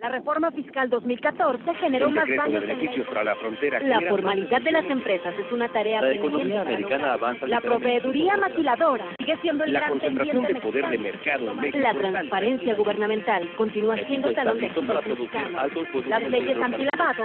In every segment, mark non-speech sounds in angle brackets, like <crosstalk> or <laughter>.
La reforma fiscal 2014 generó más de la formalidad de las empresas es una tarea La La proveeduría maquiladora sigue siendo el gran concentración poder de mercado La transparencia gubernamental continúa siendo talón de Las leyes han antilavado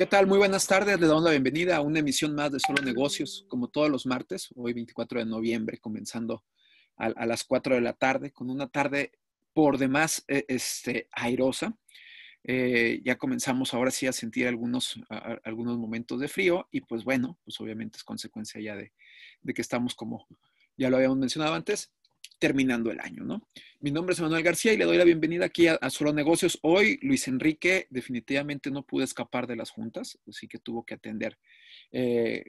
¿Qué tal? Muy buenas tardes. Le damos la bienvenida a una emisión más de Solo Negocios, como todos los martes, hoy 24 de noviembre, comenzando a, las 4 de la tarde, con una tarde por demás e, este, airosa. Eh, ya comenzamos ahora sí a sentir algunos, algunos momentos de frío y pues bueno, pues obviamente es consecuencia ya de, de que estamos como ya lo habíamos mencionado antes, terminando el año, ¿no? Mi nombre es Manuel García y le doy la bienvenida aquí a, Solo Negocios. Hoy Luis Enrique definitivamente no pudo escapar de las juntas, así que tuvo que atender, eh,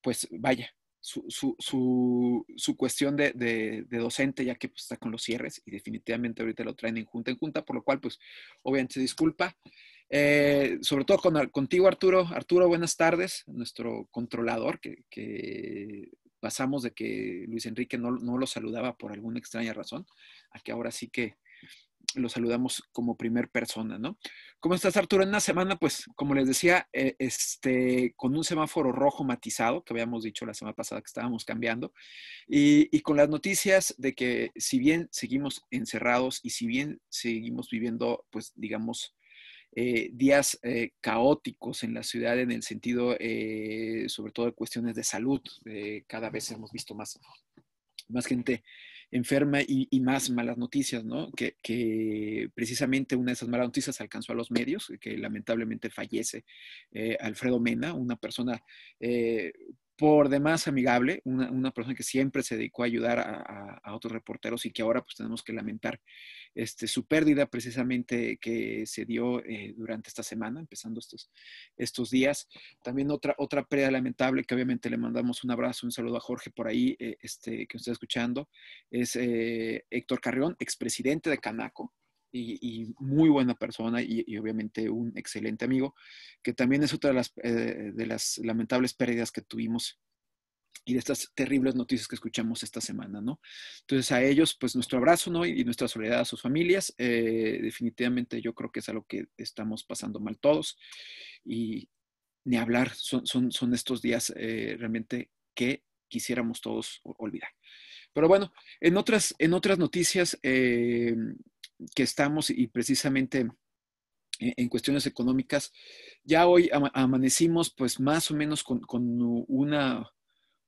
pues vaya, su, cuestión de, docente, ya que pues, está con los cierres y definitivamente ahorita lo traen en junta en junta, por lo cual, pues, obviamente disculpa. Eh, sobre todo con, contigo, Arturo. Arturo, buenas tardes, nuestro controlador, que pasamos de que Luis Enrique no, lo saludaba por alguna extraña razón, a que ahora sí que lo saludamos como primer persona, ¿no? ¿Cómo estás, Arturo? En una semana, pues, como les decía, eh, este, con un semáforo rojo matizado, que habíamos dicho la semana pasada que estábamos cambiando, y, y, con las noticias de que si bien seguimos encerrados y si bien seguimos viviendo, pues, digamos, eh, días eh, caóticos en la ciudad en el sentido, eh, sobre todo, de cuestiones de salud. cada vez hemos visto más, más gente enferma y, y más malas noticias, ¿no? Que, que, precisamente una de esas malas noticias alcanzó a los medios, que lamentablemente fallece Alfredo Mena, una persona por demás amigable, una, persona que siempre se dedicó a ayudar a, otros reporteros y que ahora pues tenemos que lamentar este, su pérdida precisamente que se dio eh, durante esta semana, empezando estos, estos días. También otra, otra pérdida lamentable que obviamente le mandamos un abrazo, un saludo a Jorge por ahí eh, este, que nos está escuchando, es eh, Héctor Carrión, expresidente de Canaco, y, muy buena persona y, obviamente un excelente amigo, que también es otra eh, de las, lamentables pérdidas que tuvimos y de estas terribles noticias que escuchamos esta semana, ¿no? Entonces a ellos, pues nuestro abrazo, Y nuestra soledad a sus familias, eh, definitivamente yo creo que es algo que estamos pasando mal todos y ni hablar, son, estos días eh, realmente que quisiéramos todos olvidar. Pero bueno, en otras, en otras noticias eh, que estamos y precisamente en cuestiones económicas. Ya hoy amanecimos pues más o menos con, una,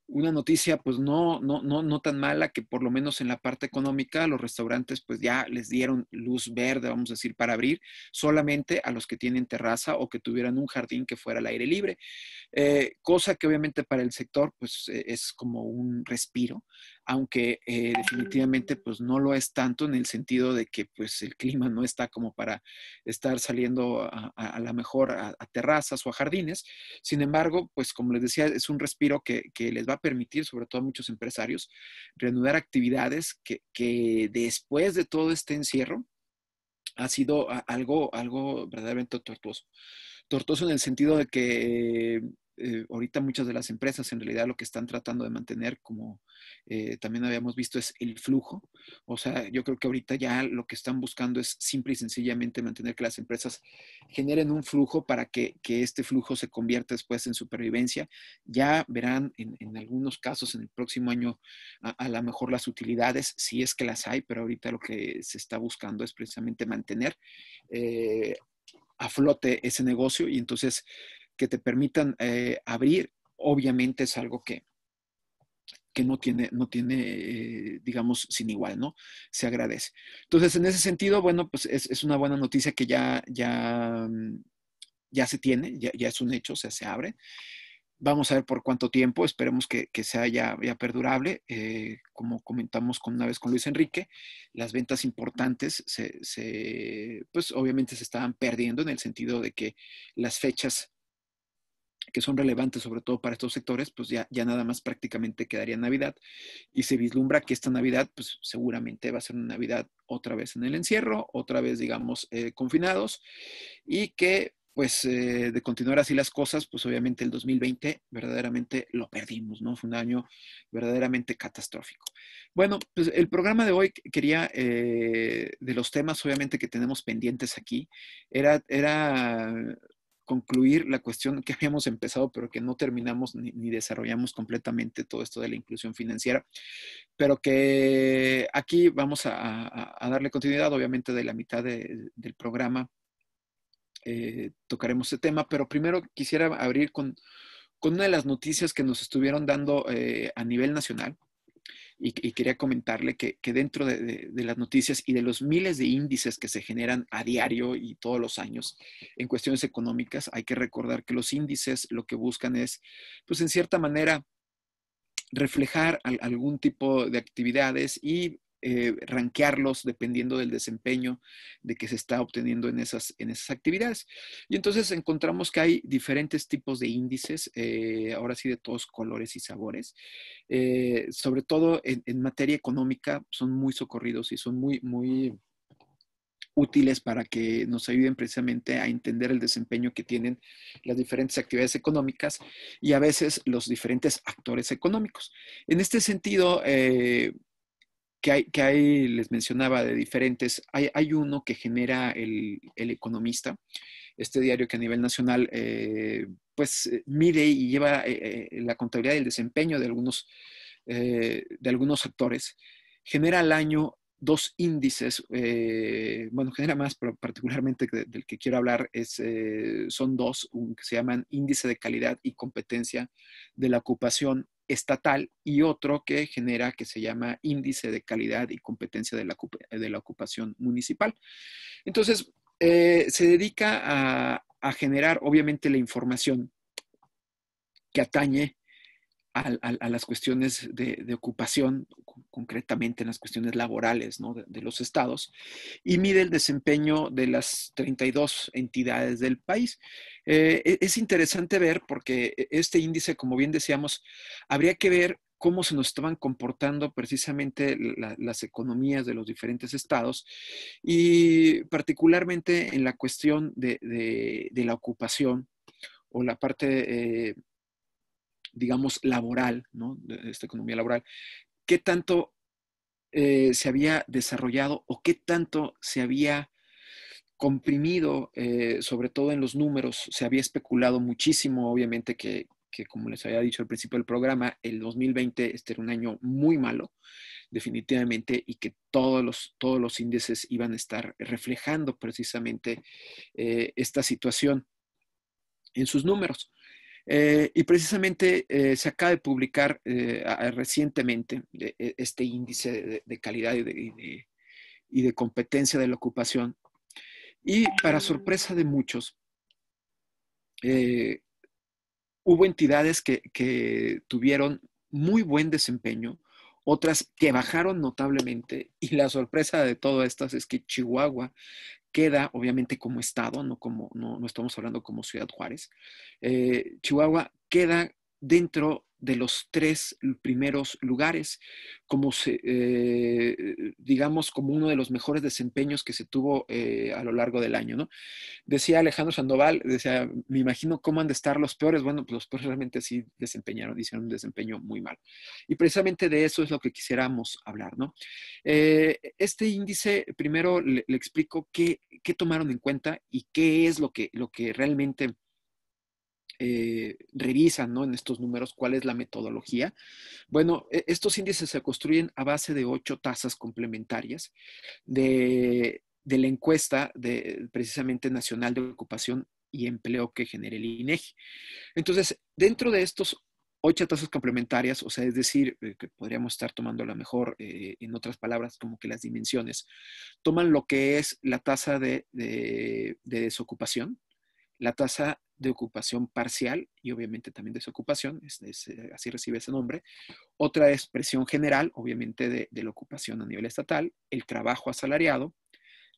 una, noticia pues no, no, no, no tan mala que por lo menos en la parte económica los restaurantes pues ya les dieron luz verde, vamos a decir, para abrir solamente a los que tienen terraza o que tuvieran un jardín que fuera al aire libre, eh, cosa que obviamente para el sector pues e-, es como un respiro aunque eh, definitivamente pues no lo es tanto en el sentido de que pues el clima no está como para estar saliendo a, la mejor a, terrazas o a jardines. Sin embargo, pues como les decía, es un respiro que, les va a permitir, sobre todo a muchos empresarios, reanudar actividades que, después de todo este encierro ha sido algo, algo verdaderamente tortuoso. Tortuoso en el sentido de que eh, ahorita muchas de las empresas en realidad lo que están tratando de mantener, como eh, también habíamos visto, es el flujo. O sea, yo creo que ahorita ya lo que están buscando es simple y sencillamente mantener que las empresas generen un flujo para que, este flujo se convierta después en supervivencia. Ya verán en, algunos casos en el próximo año a, lo mejor las utilidades, si es que las hay, pero ahorita lo que se está buscando es precisamente mantener. Eh, a flote ese negocio y entonces que te permitan eh, abrir, obviamente es algo que, que no tiene, no tiene eh, digamos, sin igual, ¿no? Se agradece. Entonces, en ese sentido, bueno, pues es, una buena noticia que ya, ya, mm, ya se tiene, ya, es un hecho, o sea, se abre. Vamos a ver por cuánto tiempo, esperemos que, que sea ya, ya perdurable. Eh, como comentamos con, una vez con Luis Enrique, las ventas importantes pues obviamente se estaban perdiendo en el sentido de que las fechas que son relevantes sobre todo para estos sectores, pues ya, ya nada más prácticamente quedaría Navidad y se vislumbra que esta Navidad pues seguramente va a ser una Navidad otra vez en el encierro, otra vez digamos eh, confinados y que pues eh, de continuar así las cosas, pues obviamente el 2020 verdaderamente lo perdimos, ¿no? Fue un año verdaderamente catastrófico. Bueno, pues el programa de hoy quería, eh, de los temas obviamente que tenemos pendientes aquí, era, era concluir la cuestión que habíamos empezado, pero que no terminamos ni, desarrollamos completamente todo esto de la inclusión financiera, pero que aquí vamos a, darle continuidad, obviamente de la mitad del programa eh, tocaremos este tema, pero primero quisiera abrir con, una de las noticias que nos estuvieron dando eh, a nivel nacional y, quería comentarle que, dentro de, las noticias y de los miles de índices que se generan a diario y todos los años en cuestiones económicas, hay que recordar que los índices lo que buscan es, pues en cierta manera, reflejar algún tipo de actividades y eh, ranquearlos dependiendo del desempeño de que se está obteniendo en esas, en esas actividades. Y entonces encontramos que hay diferentes tipos de índices, eh, ahora sí de todos colores y sabores. Eh, sobre todo en, materia económica son muy socorridos y son muy, muy útiles para que nos ayuden precisamente a entender el desempeño que tienen las diferentes actividades económicas y a veces los diferentes actores económicos. En este sentido, que hay, les mencionaba, de diferentes. Hay, uno que genera el, Economista, este diario que a nivel nacional, eh, pues, eh, mide y lleva eh, la contabilidad y el desempeño de algunos, de algunos sectores. Genera al año dos índices, bueno, genera más, pero particularmente del que quiero hablar es, son dos, que se llaman índice de calidad y competencia de la ocupación estatal y otro que genera que se llama índice de calidad y competencia de la, ocupación municipal. Entonces, eh, se dedica a, generar, obviamente, la información que atañe a, las cuestiones de, de, ocupación concretamente en las cuestiones laborales de, los estados, y mide el desempeño de las 32 entidades del país. Eh, e, es interesante ver porque e, este índice, como bien decíamos, habría que ver cómo se nos estaban comportando precisamente las economías de los diferentes estados y particularmente en la cuestión de, la ocupación o la parte... Eh, digamos, laboral, De esta economía laboral, qué tanto eh, se había desarrollado o qué tanto se había comprimido, eh, sobre todo en los números, se había especulado muchísimo, obviamente que, como les había dicho al principio del programa, el 2020 este era un año muy malo, definitivamente, y que todos los, todos los índices iban a estar reflejando precisamente eh, esta situación en sus números. Eh, y precisamente eh, se acaba de publicar eh, recientemente e, este índice de, calidad y, de, competencia de la ocupación. Y para sorpresa de muchos, hubo entidades que, tuvieron muy buen desempeño, otras que bajaron notablemente, y la sorpresa de todas estas es que Chihuahua queda obviamente como estado, no como, no, no estamos hablando como Ciudad Juárez. Eh, Chihuahua queda dentro de los tres primeros lugares, como se, eh, digamos, como uno de los mejores desempeños que se tuvo eh, a lo largo del año, Decía Alejandro Sandoval, decía, me imagino cómo han de estar los peores. Bueno, pues los peores realmente sí desempeñaron, hicieron un desempeño muy mal. Y precisamente de eso es lo que quisiéramos hablar, eh, este índice, primero le, le explico qué, tomaron en cuenta y qué es lo que, lo que realmente eh, revisan en estos números cuál es la metodología. Bueno, e, estos índices se construyen a base de ocho tasas complementarias de, la encuesta de, precisamente nacional de ocupación y empleo que genera el INEGI. E Entonces, dentro de estos ocho tasas complementarias, o sea, es decir, eh, que podríamos estar tomando la mejor, eh, en otras palabras, como que las dimensiones, toman lo que es la tasa de, de desocupación, la tasa de ocupación parcial y obviamente también desocupación, es, eh, así recibe ese nombre. Otra expresión general, obviamente de, la ocupación a nivel estatal, el trabajo asalariado,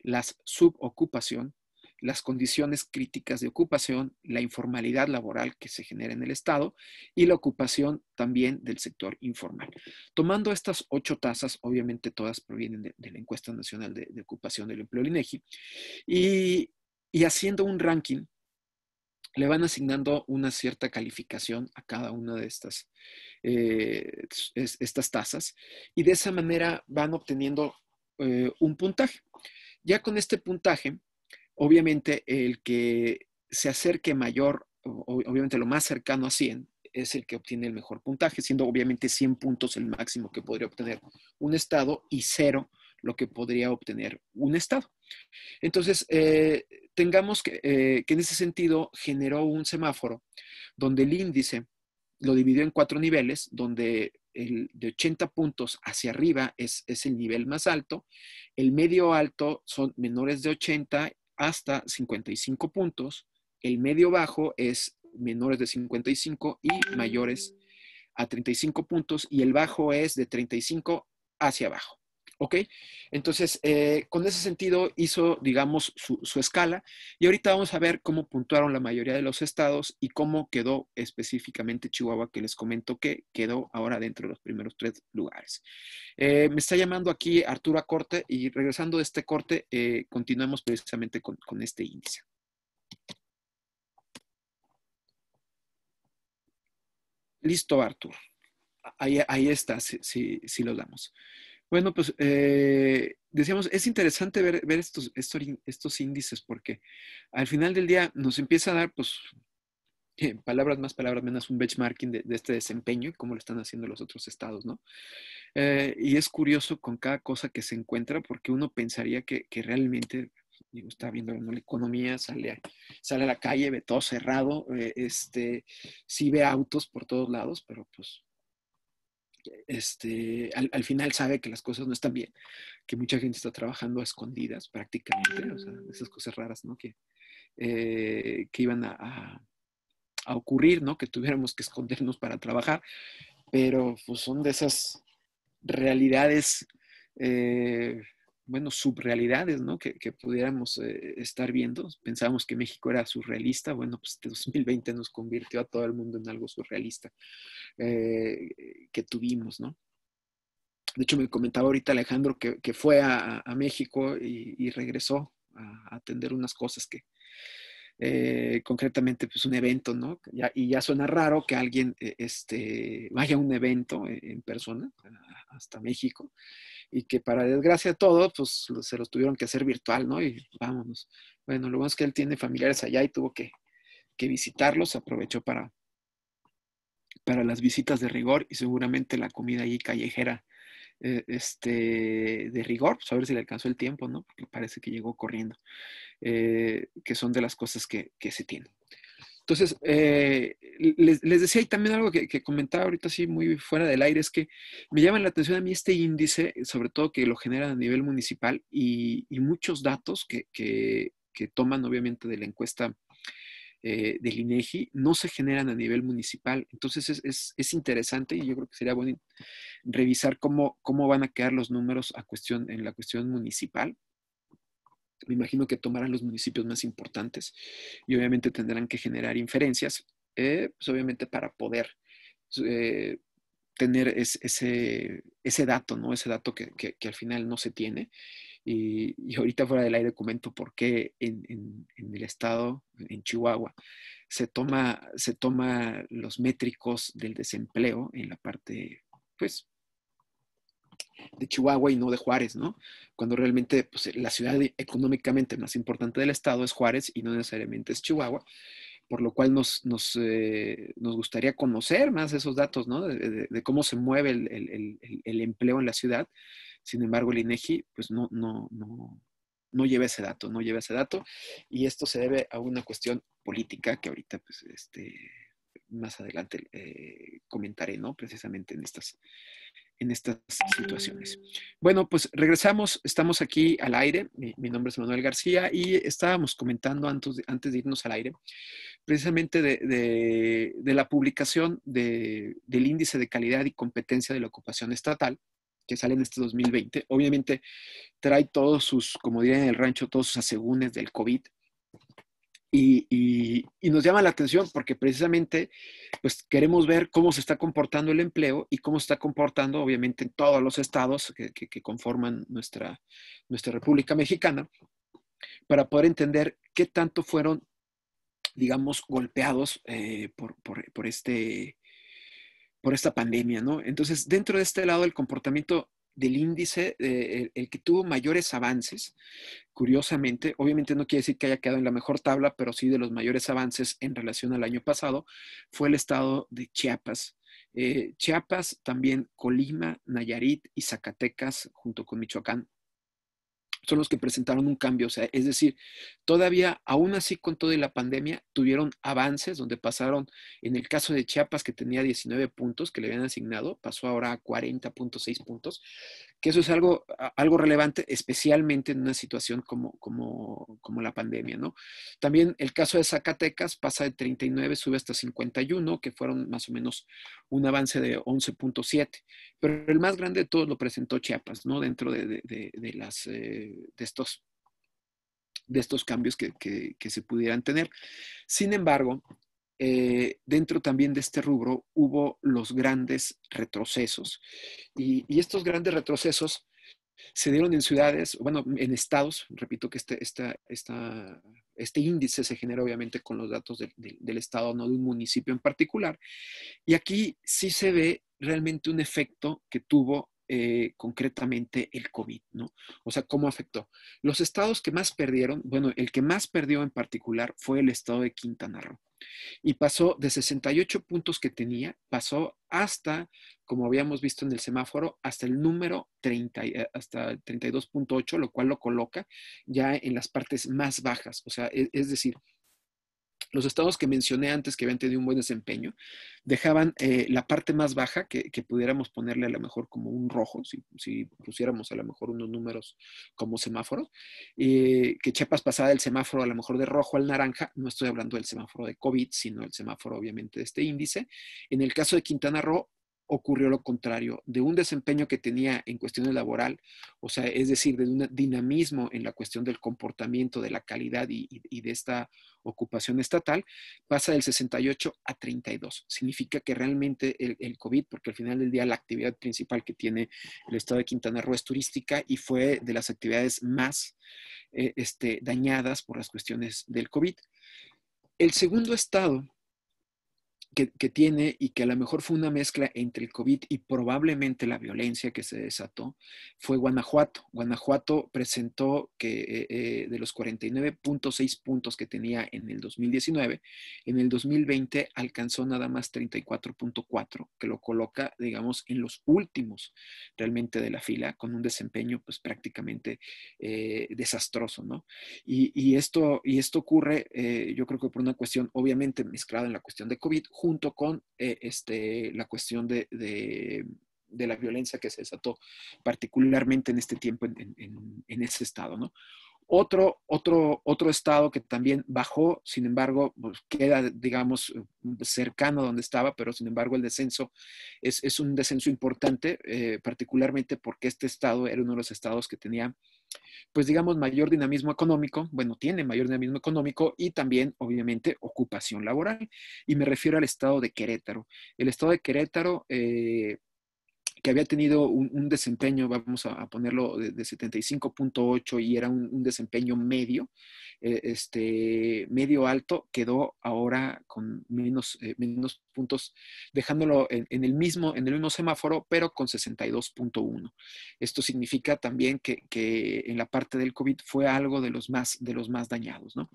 la subocupación, las condiciones críticas de ocupación, la informalidad laboral que se genera en el Estado y la ocupación también del sector informal. Tomando estas ocho tasas, obviamente todas provienen de, la encuesta nacional de, ocupación del empleo INEGI, y, y haciendo un ranking le van asignando una cierta calificación a cada una de estas, eh, estas tasas y de esa manera van obteniendo eh, un puntaje. Ya con este puntaje, obviamente el que se acerque mayor, obviamente lo más cercano a 100, es el que obtiene el mejor puntaje, siendo obviamente 100 puntos el máximo que podría obtener un estado y cero lo que podría obtener un estado. Entonces, eh, tengamos eh, que, en ese sentido generó un semáforo donde el índice lo dividió en cuatro niveles, donde el de 80 puntos hacia arriba es, es, el nivel más alto, el medio alto son menores de 80 hasta 55 puntos, el medio bajo es menores de 55 y mayores a 35 puntos y el bajo es de 35 hacia abajo. ¿Ok? Entonces, eh, con ese sentido hizo, digamos, su, escala y ahorita vamos a ver cómo puntuaron la mayoría de los estados y cómo quedó específicamente Chihuahua, que les comento que quedó ahora dentro de los primeros tres lugares. Eh, me está llamando aquí Arturo corte y regresando de este corte, eh, continuamos precisamente con, este índice. Listo, Arturo. Ahí, está, si, si lo damos. Bueno, pues eh, decíamos, es interesante ver, ver estos, estos, índices porque al final del día nos empieza a dar, pues, eh, palabras más, palabras menos, un benchmarking de, este desempeño y cómo lo están haciendo los otros estados, ¿no? Eh, y es curioso con cada cosa que se encuentra porque uno pensaría que, realmente digo, está viendo la economía, sale, sale a la calle, ve todo cerrado, este, sí ve autos por todos lados, pero pues este, al, final sabe que las cosas no están bien, que mucha gente está trabajando a escondidas prácticamente, esas cosas raras, ¿no? Que, eh, que iban a, ocurrir, ¿no? Que tuviéramos que escondernos para trabajar, pero pues son de esas realidades eh, bueno, subrealidades, ¿no? Que, que pudiéramos eh, estar viendo. Pensábamos que México era surrealista, bueno, pues este 2020 nos convirtió a todo el mundo en algo surrealista eh, que tuvimos, ¿no? De hecho, me comentaba ahorita Alejandro que, que fue a, a México y, regresó a atender unas cosas que, eh, concretamente, pues un evento, ¿no? y ya suena raro que alguien este, vaya a un evento en persona hasta México y que para desgracia todo, pues se los tuvieron que hacer virtual, ¿no? Y vámonos. Bueno, lo bueno es que él tiene familiares allá y tuvo que, visitarlos, aprovechó para, para las visitas de rigor y seguramente la comida allí callejera eh, este, de rigor, pues a ver si le alcanzó el tiempo, ¿no? Porque parece que llegó corriendo, eh, que son de las cosas que, que se tienen. Entonces, eh, les, decía y también algo que, comentaba ahorita así muy fuera del aire, es que me llama la atención a mí este índice, sobre todo que lo generan a nivel municipal y, muchos datos que, toman obviamente de la encuesta eh, del INEGI no se generan a nivel municipal. Entonces es, interesante y yo creo que sería bueno revisar cómo, cómo van a quedar los números a cuestión, en la cuestión municipal. Me imagino que tomarán los municipios más importantes y obviamente tendrán que generar inferencias, eh, pues obviamente para poder pues, eh, tener ese, ese dato, ¿no? Ese dato que, al final no se tiene. Y, ahorita fuera del aire comento por qué en, el estado, en Chihuahua, se toma, se toma los métricos del desempleo en la parte, pues, de Chihuahua y no de Juárez, ¿no? Cuando realmente pues, la ciudad económicamente más importante del estado es Juárez y no necesariamente es Chihuahua, por lo cual nos, eh, gustaría conocer más esos datos, ¿no? De, cómo se mueve el, empleo en la ciudad. Sin embargo, el INEGI, pues no, no, no, lleva ese dato, no lleva ese dato. Y esto se debe a una cuestión política que ahorita, pues, este, más adelante eh, comentaré, ¿no? Precisamente en estas, en estas situaciones. Bueno, pues regresamos, estamos aquí al aire, mi, nombre es Manuel García y estábamos comentando antes, de, antes de irnos al aire precisamente de, la publicación del índice de calidad y competencia de la ocupación estatal que sale en este 2020. Obviamente trae todos sus, como dirían en el rancho, todos sus asegúnes del COVID, y, nos llama la atención porque precisamente pues queremos ver cómo se está comportando el empleo y cómo se está comportando obviamente en todos los estados que, conforman nuestra, nuestra República Mexicana para poder entender qué tanto fueron, digamos, golpeados eh, por, este, por esta pandemia, ¿no? Entonces, dentro de este lado el comportamiento del índice, eh, el, que tuvo mayores avances, curiosamente, obviamente no quiere decir que haya quedado en la mejor tabla, pero sí de los mayores avances en relación al año pasado, fue el estado de Chiapas. Eh, Chiapas, también Colima, Nayarit y Zacatecas, junto con Michoacán, son los que presentaron un cambio. O sea, es decir, todavía, aún así con toda la pandemia, tuvieron avances donde pasaron, en el caso de Chiapas, que tenía 19 puntos que le habían asignado, pasó ahora a 40.6 puntos, que eso es algo, algo relevante, especialmente en una situación como, como, como la pandemia, ¿no? También el caso de Zacatecas pasa de 39, sube hasta 51, que fueron más o menos un avance de 11.7, pero el más grande de todos lo presentó Chiapas, ¿no? Dentro de, las... Eh, de, estos, de estos cambios que, se pudieran tener. Sin embargo, eh, dentro también de este rubro hubo los grandes retrocesos y, estos grandes retrocesos se dieron en ciudades, bueno, en estados, repito que este, este índice se genera obviamente con los datos del estado, no de un municipio en particular. Y aquí sí se ve realmente un efecto que tuvo eh, concretamente el COVID, ¿no? O sea, ¿cómo afectó? Los estados que más perdieron, bueno, el que más perdió en particular fue el estado de Quintana Roo. Y pasó de 68 puntos que tenía, pasó hasta, como habíamos visto en el semáforo, hasta el número 30, eh, hasta 32.8, lo cual lo coloca ya en las partes más bajas. O sea, e, es decir, los estados que mencioné antes que habían tenido un buen desempeño dejaban eh, la parte más baja que, pudiéramos ponerle a lo mejor como un rojo, si, pusiéramos a lo mejor unos números como semáforos. Eh, que Chiapas pasaba del semáforo a lo mejor de rojo al naranja, no estoy hablando del semáforo de COVID, sino el semáforo obviamente de este índice. En el caso de Quintana Roo, ocurrió lo contrario, de un desempeño que tenía en cuestiones laboral, o sea, es decir, de un dinamismo en la cuestión del comportamiento, de la calidad y, de esta ocupación estatal, pasa del 68 a 32. Significa que realmente el, COVID, porque al final del día la actividad principal que tiene el estado de Quintana Roo es turística y fue de las actividades más eh, este, dañadas por las cuestiones del COVID. El segundo estado que, tiene y que a lo mejor fue una mezcla entre el COVID y probablemente la violencia que se desató, fue Guanajuato. Guanajuato presentó que eh, eh, de los 49.6 puntos que tenía en el 2019, en el 2020 alcanzó nada más 34.4, que lo coloca, digamos, en los últimos realmente de la fila, con un desempeño pues prácticamente eh, desastroso, ¿no? Y, esto, y esto ocurre, yo creo que por una cuestión obviamente mezclada en la cuestión de COVID, junto con eh, este, la cuestión de, de, la violencia que se desató particularmente en este tiempo en, ese estado, ¿no? Otro, otro, otro estado que también bajó, sin embargo, pues, queda, digamos, cercano a donde estaba, pero sin embargo el descenso es, es un descenso importante, eh, particularmente porque este estado era uno de los estados que tenía pues digamos, mayor dinamismo económico, bueno, tiene mayor dinamismo económico y también, obviamente, ocupación laboral. Y me refiero al estado de Querétaro. El estado de Querétaro, eh, que había tenido un, desempeño, vamos a, ponerlo, de, 75.8 y era un, desempeño medio, eh, este, medio alto, quedó ahora con menos, eh, menos puntos, dejándolo en, el mismo, en el mismo semáforo, pero con 62.1. Esto significa también que, en la parte del COVID fue algo de los más, de los más dañados, ¿no?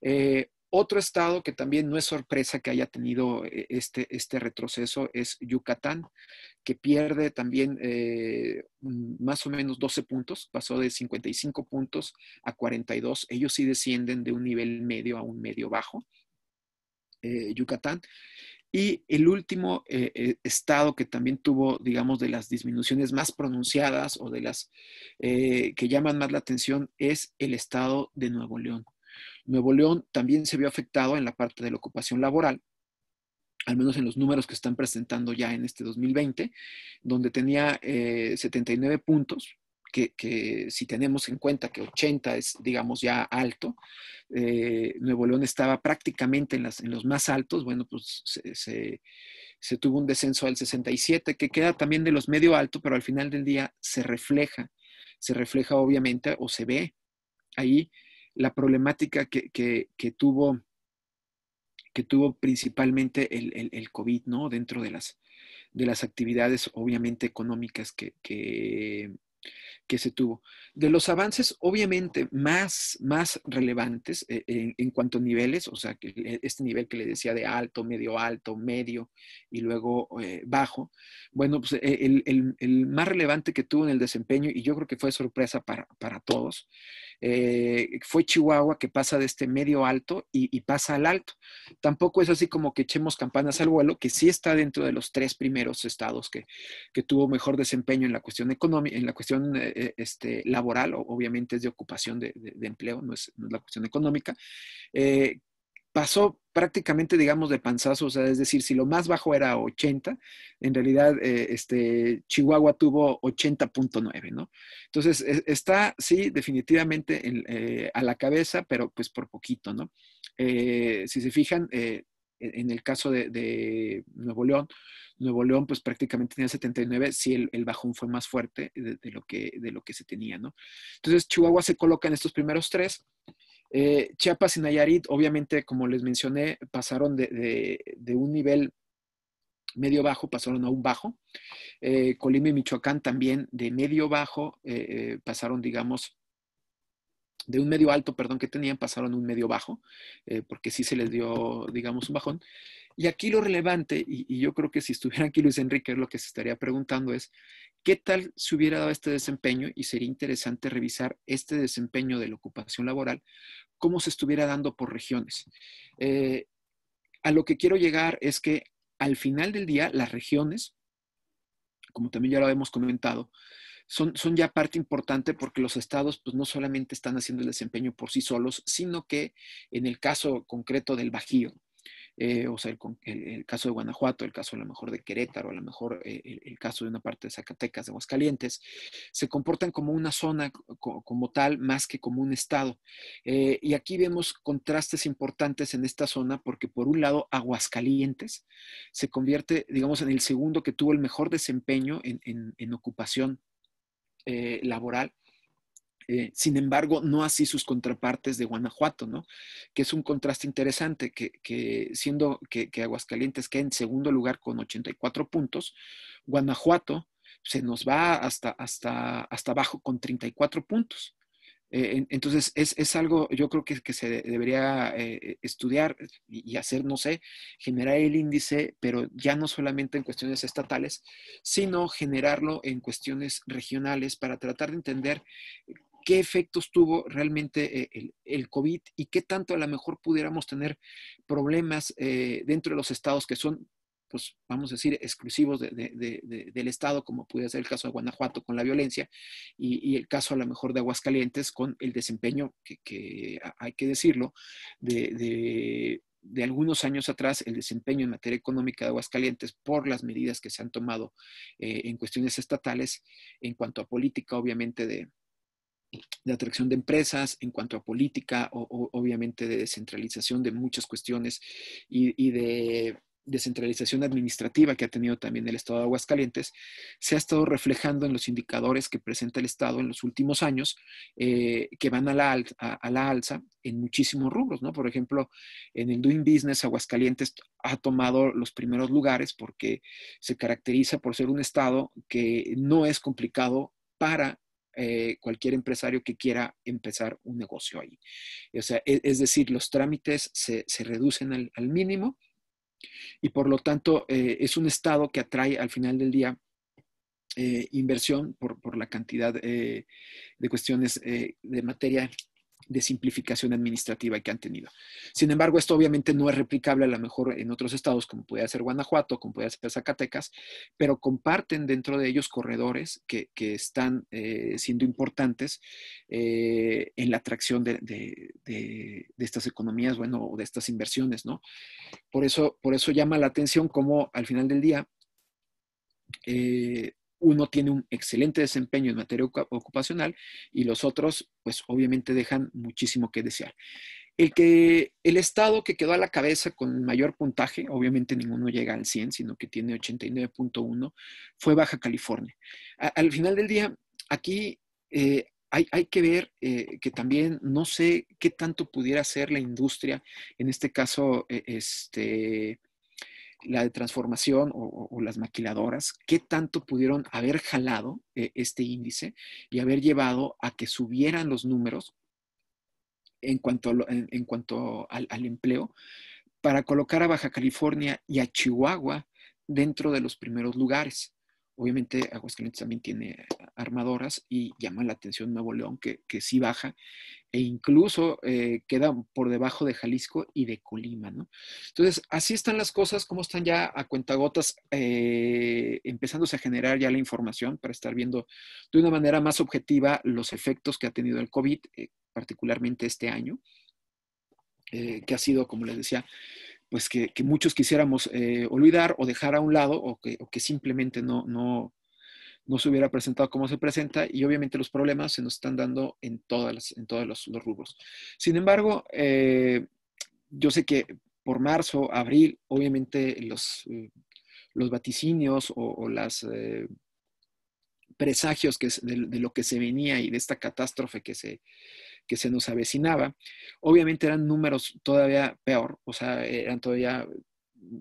Eh, otro estado que también no es sorpresa que haya tenido eh, este, este retroceso es Yucatán, que pierde también eh, mm, más o menos 12 puntos, pasó de 55 puntos a 42. Ellos sí descienden de un nivel medio a un medio bajo, eh, Yucatán. Y el último estado que también tuvo, digamos, de las disminuciones más pronunciadas o de las que llaman más la atención es el estado de Nuevo León. Nuevo León también se vio afectado en la parte de la ocupación laboral, al menos en los números que están presentando ya en este 2020, donde tenía 79 eh, puntos, que, si tenemos en cuenta que 80 es, digamos, ya alto, eh, Nuevo León estaba prácticamente en, los más altos, bueno, pues se, tuvo un descenso al 67, que queda también de los medio alto, pero al final del día se refleja, se refleja obviamente o se ve ahí la problemática que, tuvo que tuvo principalmente el, el, COVID, ¿no? Dentro de las, de las actividades, obviamente, económicas que, que, se tuvo. De los avances, obviamente, más, más relevantes eh, en, cuanto a niveles, o sea, este nivel que le decía de alto, medio alto, medio y luego eh, bajo, bueno, pues eh, el, más relevante que tuvo en el desempeño, y yo creo que fue sorpresa para, para todos, eh, fue Chihuahua que pasa de este medio alto y, pasa al alto. Tampoco es así como que echemos campanas al vuelo, que sí está dentro de los tres primeros estados que, tuvo mejor desempeño en la cuestión económica, en la cuestión eh, eh, este, laboral, obviamente es de ocupación de, empleo, no es, la cuestión económica. pasó prácticamente, digamos, de panzazo, o sea, es decir, si lo más bajo era 80, en realidad eh, este, Chihuahua tuvo 80.9, ¿no? Entonces, e, está, sí, definitivamente eh, a la cabeza, pero pues por poquito, ¿no? Eh, si se fijan, e, en el caso de, Nuevo León, Nuevo León pues prácticamente tenía 79, sí el, bajón fue más fuerte de, lo que, de lo que se tenía, ¿no? Entonces Chihuahua se coloca en estos primeros tres eh, Chiapas y Nayarit, obviamente, como les mencioné, pasaron de, un nivel medio bajo, pasaron a un bajo. Eh, Colima y Michoacán también de medio bajo eh, pasaron, digamos, de un medio alto, perdón, que tenían, pasaron a un medio bajo, eh, porque sí se les dio, digamos, un bajón. Y aquí lo relevante, y, yo creo que si estuviera aquí Luis Enrique, lo que se estaría preguntando es, ¿qué tal se hubiera dado este desempeño? Y sería interesante revisar este desempeño de la ocupación laboral, cómo se estuviera dando por regiones. Eh, a lo que quiero llegar es que al final del día, las regiones, como también ya lo hemos comentado, son, ya parte importante porque los estados pues, no solamente están haciendo el desempeño por sí solos, sino que en el caso concreto del Bajío, eh, o sea, el, el, caso de Guanajuato, el caso a lo mejor de Querétaro, a lo mejor eh, el, caso de una parte de Zacatecas, de Aguascalientes, se comportan como una zona como tal, más que como un estado. Eh, y aquí vemos contrastes importantes en esta zona, porque por un lado, Aguascalientes se convierte, digamos, en el segundo que tuvo el mejor desempeño en ocupación eh, laboral. Eh, sin embargo, no así sus contrapartes de Guanajuato, ¿no? Que es un contraste interesante, que, siendo que, Aguascalientes queda en segundo lugar con 84 puntos, Guanajuato se nos va hasta, hasta, hasta abajo con 34 puntos. Eh, entonces, es, algo, yo creo que, que se debería eh, estudiar y, hacer, no sé, generar el índice, pero ya no solamente en cuestiones estatales, sino generarlo en cuestiones regionales para tratar de entender eh, qué efectos tuvo realmente el, COVID y qué tanto a lo mejor pudiéramos tener problemas dentro de los estados que son pues vamos a decir, exclusivos del Estado, como puede ser el caso de Guanajuato con la violencia y, el caso a lo mejor de Aguascalientes con el desempeño, que, hay que decirlo, de, algunos años atrás el desempeño en materia económica de Aguascalientes por las medidas que se han tomado eh, en cuestiones estatales en cuanto a política, obviamente, de, atracción de empresas, en cuanto a política, obviamente, de descentralización de muchas cuestiones y de descentralización administrativa que ha tenido también el Estado de Aguascalientes, se ha estado reflejando en los indicadores que presenta el Estado en los últimos años, eh, que van a la, alza, en muchísimos rubros, ¿no? Por ejemplo, en el Doing Business, Aguascalientes ha tomado los primeros lugares porque se caracteriza por ser un Estado que no es complicado para eh, cualquier empresario que quiera empezar un negocio ahí. O sea, e, es, decir, los trámites se, reducen al, al mínimo y por lo tanto, eh, es un estado que atrae al final del día eh, inversión por, por, la cantidad eh, de cuestiones de materia de simplificación administrativa que han tenido. Sin embargo, esto obviamente no es replicable a lo mejor en otros estados, como puede ser Guanajuato, como puede ser Zacatecas, pero comparten dentro de ellos corredores que, están eh, siendo importantes eh, en la atracción de, estas economías, bueno, o de estas inversiones, ¿no? Por eso, por eso llama la atención cómo al final del día eh, uno tiene un excelente desempeño en materia ocupacional y los otros, pues obviamente dejan muchísimo que desear. El, que, el estado que quedó a la cabeza con mayor puntaje, obviamente ninguno llega al 100, sino que tiene 89.1, fue Baja California. al final del día, aquí eh, hay, que ver eh, que también no sé qué tanto pudiera hacer la industria, en este caso, e, este, la de transformación o, las maquiladoras, qué tanto pudieron haber jalado eh, este índice y haber llevado a que subieran los números en cuanto, cuanto al, empleo para colocar a Baja California y a Chihuahua dentro de los primeros lugares. Obviamente Aguascalientes también tiene armadoras y llama la atención Nuevo León, que, sí baja, e incluso eh, queda por debajo de Jalisco y de Colima, ¿no? Entonces, así están las cosas, como están ya a cuentagotas eh, empezándose a generar ya la información para estar viendo de una manera más objetiva los efectos que ha tenido el COVID, eh, particularmente este año, que ha sido, como les decía, pues que, muchos quisiéramos eh, olvidar o dejar a un lado o que, simplemente no, no, no, se hubiera presentado como se presenta y obviamente los problemas se nos están dando en, todas en todos los, rubros. Sin embargo, eh, yo sé que por marzo, abril, obviamente los, eh, los vaticinios o, los las... presagios que de, lo que se venía y de esta catástrofe que se, que se nos avecinaba. Obviamente eran números todavía peor, o sea, eran todavía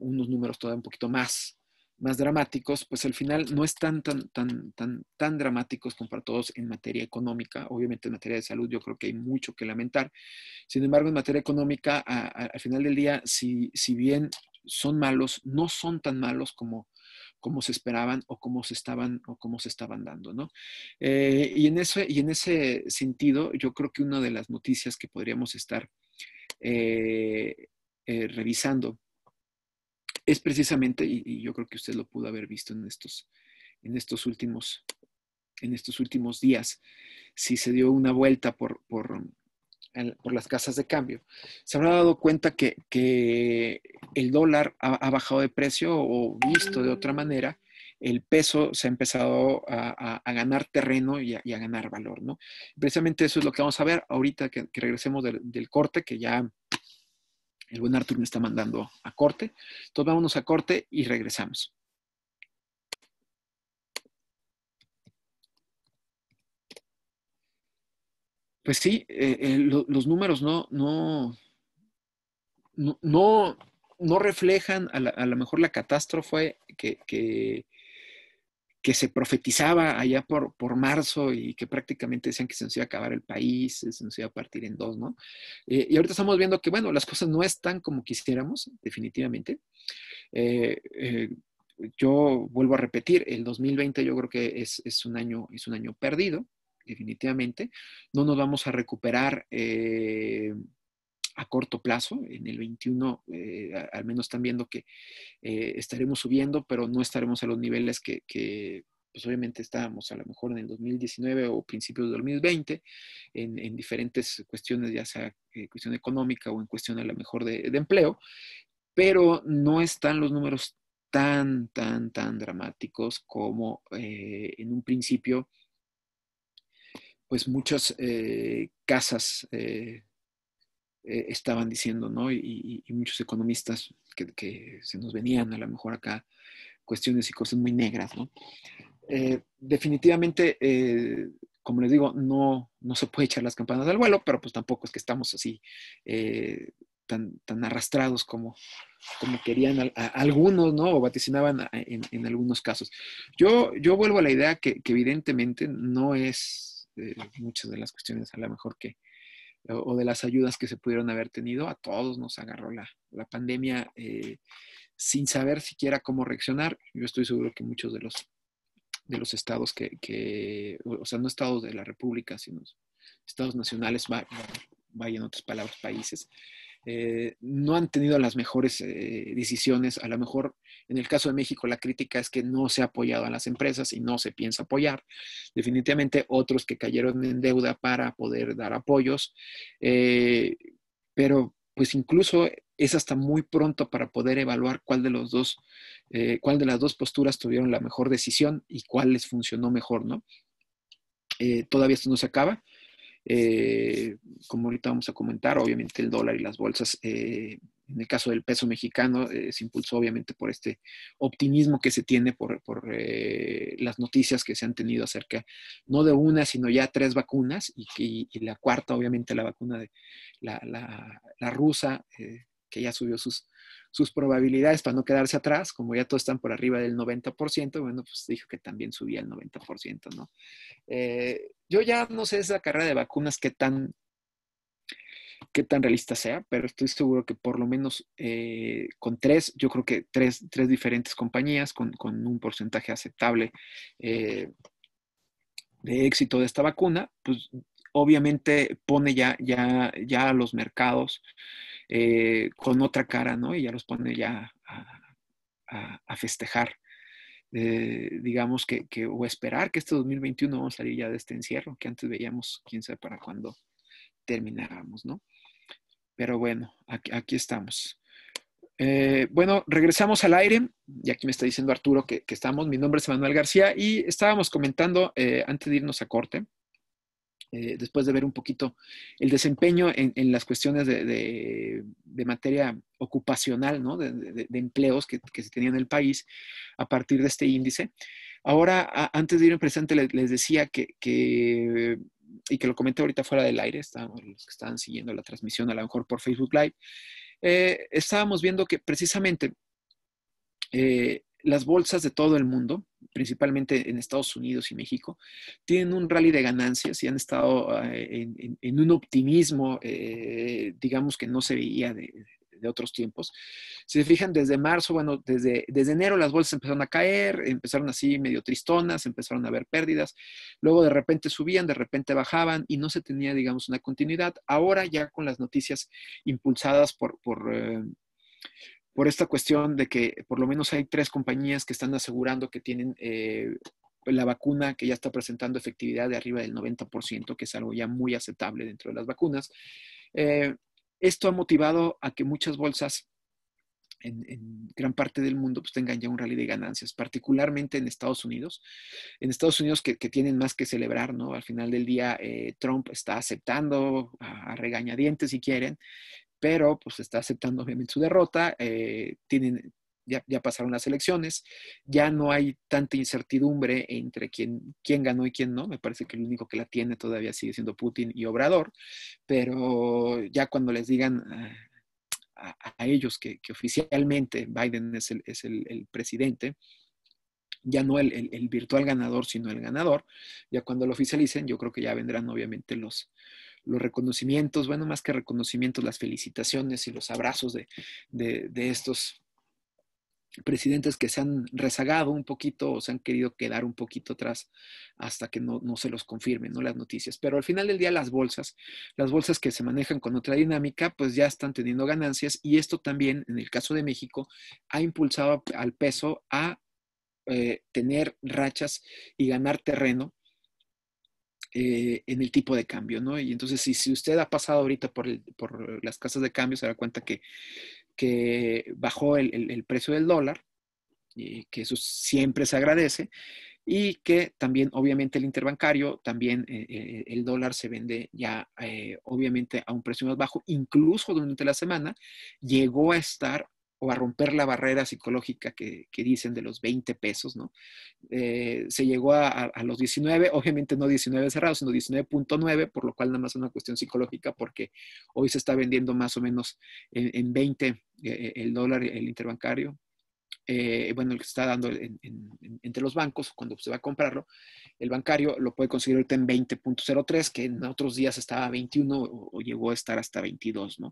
unos números todavía un poquito más, más dramáticos, pues al final no están tan, tan, tan, tan dramáticos como para todos en materia económica. Obviamente en materia de salud yo creo que hay mucho que lamentar. Sin embargo, en materia económica, al final del día, si, si bien son malos, no son tan malos como, como se esperaban o cómo se estaban o cómo se estaban dando, ¿no? Eh, y, en y en ese sentido, yo creo que una de las noticias que podríamos estar eh, eh, revisando es precisamente, y, yo creo que usted lo pudo haber visto en estos, en estos últimos en estos últimos días, si se dio una vuelta por, por, por las casas de cambio, se habrá dado cuenta que, el dólar ha, bajado de precio o visto de otra manera, el peso se ha empezado a, ganar terreno y a, ganar valor, ¿no? Precisamente eso es lo que vamos a ver ahorita que, regresemos del, corte, que ya el buen Arthur me está mandando a corte. Entonces vámonos a corte y regresamos. pues sí, eh, eh, los números no, no, no, reflejan a, lo mejor la catástrofe que, que, se profetizaba allá por, por, marzo y que prácticamente decían que se nos iba a acabar el país, se nos iba a partir en dos, ¿no? Eh, y ahorita estamos viendo que, bueno, las cosas no están como quisiéramos, definitivamente. yo vuelvo a repetir, el 2020 yo creo que es un, año, es un año perdido definitivamente. No nos vamos a recuperar eh, a corto plazo. En el 21, eh, al menos están viendo que eh, estaremos subiendo, pero no estaremos a los niveles que, pues obviamente estábamos a lo mejor en el 2019 o principios de 2020 en, diferentes cuestiones, ya sea cuestión económica o en cuestión a lo mejor de, empleo, pero no están los números tan, tan, tan dramáticos como en un principio pues muchas eh, casas eh, eh, estaban diciendo, ¿no? Y, muchos economistas que, se nos venían a lo mejor acá cuestiones y cosas muy negras, ¿no? definitivamente, como les digo, no, no se puede echar las campanas al vuelo, pero pues tampoco es que estamos así tan, tan arrastrados como, como querían algunos, ¿no? O vaticinaban en, algunos casos. Yo, yo vuelvo a la idea que evidentemente no es muchas de las cuestiones a lo mejor que, o de las ayudas que se pudieron haber tenido, a todos nos agarró la, la pandemia eh, sin saber siquiera cómo reaccionar. Yo estoy seguro que muchos de los, de los estados que, o sea, no estados de la República, sino estados nacionales, vaya en otras palabras, países, eh, no han tenido las mejores eh, decisiones. A lo mejor en el caso de México la crítica es que no se ha apoyado a las empresas y no se piensa apoyar. Definitivamente otros que cayeron en deuda para poder dar apoyos, eh, pero pues incluso es hasta muy pronto para poder evaluar cuál de los dos, cuál de las dos posturas tuvieron la mejor decisión y cuál les funcionó mejor, ¿no? todavía esto no se acaba eh, como ahorita vamos a comentar, obviamente el dólar y las bolsas, eh, en el caso del peso mexicano, eh, se impulsó obviamente por este optimismo que se tiene por, las noticias que se han tenido acerca, no de una, sino ya tres vacunas y, la cuarta, obviamente, la vacuna de la, rusa, que ya subió sus, sus probabilidades para no quedarse atrás, como ya todos están por arriba del 90%, bueno, pues dijo que también subía el 90%, ¿no? Yo ya no sé esa carrera de vacunas qué tan, qué tan realista sea, pero estoy seguro que por lo menos eh, con tres, yo creo que tres, diferentes compañías con, un porcentaje aceptable eh, de éxito de esta vacuna, pues obviamente pone ya, ya, ya a los mercados eh, con otra cara, ¿no? Y ya los pone ya a, a festejar. Eh, digamos que, o esperar que este 2021 vamos a salir ya de este encierro, que antes veíamos quién sabe para cuándo terminábamos, ¿no? Pero bueno, aquí, aquí estamos. Eh, bueno, regresamos al aire y aquí me está diciendo Arturo que, estamos. Mi nombre es Manuel García y estábamos comentando eh, antes de irnos a corte eh, después de ver un poquito el desempeño en, las cuestiones de, materia ocupacional, de, empleos que, se tenía en el país a partir de este índice. Ahora, antes de ir en presente, les, decía que, y que lo comenté ahorita fuera del aire, estamos, los que están siguiendo la transmisión a lo mejor por Facebook Live, eh, estábamos viendo que precisamente eh, las bolsas de todo el mundo, principalmente en Estados Unidos y México, tienen un rally de ganancias y han estado ah, en, un optimismo, eh, digamos, que no se veía de, otros tiempos. Si se fijan, desde marzo, bueno, desde, desde enero las bolsas empezaron a caer, empezaron así medio tristonas, empezaron a haber pérdidas, luego de repente subían, de repente bajaban y no se tenía, digamos, una continuidad. Ahora ya con las noticias impulsadas por... Eh, por esta cuestión de que por lo menos hay tres compañías que están asegurando que tienen eh, la vacuna que ya está presentando efectividad de arriba del 90%, que es algo ya muy aceptable dentro de las vacunas. Eh, esto ha motivado a que muchas bolsas en, gran parte del mundo pues tengan ya un rally de ganancias, particularmente en Estados Unidos. En Estados Unidos que, tienen más que celebrar, ¿no? Al final del día eh, Trump está aceptando a, a, regañadientes si quieren pero pues está aceptando obviamente su derrota, eh, tienen, ya, pasaron las elecciones, ya no hay tanta incertidumbre entre quién, quién ganó y quién no, me parece que el único que la tiene todavía sigue siendo Putin y Obrador, pero ya cuando les digan... A, ellos que, oficialmente Biden es el, presidente, ya no el, virtual ganador, sino el ganador. Ya cuando lo oficialicen, yo creo que ya vendrán obviamente los, los reconocimientos, bueno, más que reconocimientos, las felicitaciones y los abrazos de, estos presidentes que se han rezagado un poquito o se han querido quedar un poquito atrás hasta que no, se los confirmen, ¿no? Las noticias. Pero al final del día las bolsas, las bolsas que se manejan con otra dinámica, pues ya están teniendo ganancias y esto también, en el caso de México, ha impulsado al peso a eh, tener rachas y ganar terreno eh, en el tipo de cambio, ¿no? Y entonces, si, usted ha pasado ahorita por, las casas de cambio, se da cuenta que, que bajó el, precio del dólar, y eh, que eso siempre se agradece, y que también, obviamente, el interbancario, también eh, el dólar se vende ya, obviamente, a un precio más bajo, incluso durante la semana, llegó a estar o a romper la barrera psicológica que, dicen de los 20 pesos, ¿no? Eh, se llegó a, los 19, obviamente no 19 cerrados, sino 19.9, por lo cual nada más es una cuestión psicológica porque hoy se está vendiendo más o menos en, 20 eh, eh, el dólar, el interbancario, eh, bueno, el que se está dando entre los bancos, cuando se va a comprarlo, el bancario lo puede conseguir en 20.03, que en otros días estaba a 21 o, llegó a estar hasta 22, ¿no?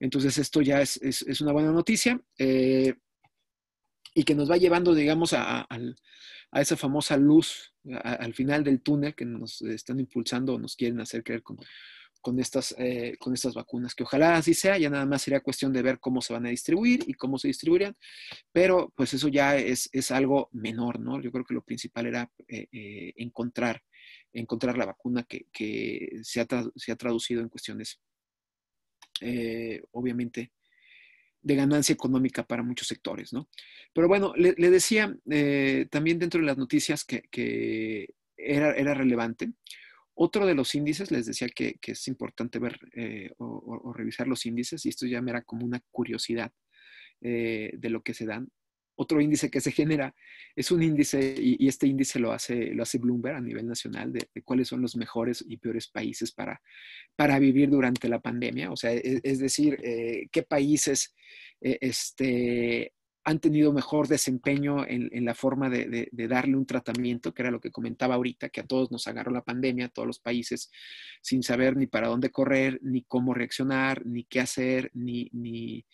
Entonces, esto ya es, una buena noticia eh, y que nos va llevando, digamos, a, esa famosa luz al final del túnel que nos están impulsando o nos quieren hacer creer con, con estas, eh, con estas vacunas, que ojalá así sea, ya nada más sería cuestión de ver cómo se van a distribuir y cómo se distribuirían, pero pues eso ya es, algo menor, ¿no? Yo creo que lo principal era eh, eh, encontrar, encontrar la vacuna que, se, ha traducido en cuestiones, obviamente, de ganancia económica para muchos sectores, ¿no? Pero bueno, le, decía también dentro de las noticias que, era, era relevante. Otro de los índices, les decía que, es importante ver eh, o, revisar los índices, y esto ya me era como una curiosidad eh, de lo que se dan. Otro índice que se genera es un índice, y, este índice lo hace, lo hace Bloomberg a nivel nacional, de, cuáles son los mejores y peores países para, para vivir durante la pandemia. O sea, e, es, decir, eh, qué países este, han tenido mejor desempeño en, la forma de, darle un tratamiento, que era lo que comentaba ahorita, que a todos nos agarró la pandemia, a todos los países, sin saber ni para dónde correr, ni cómo reaccionar, ni qué hacer, ni, ni,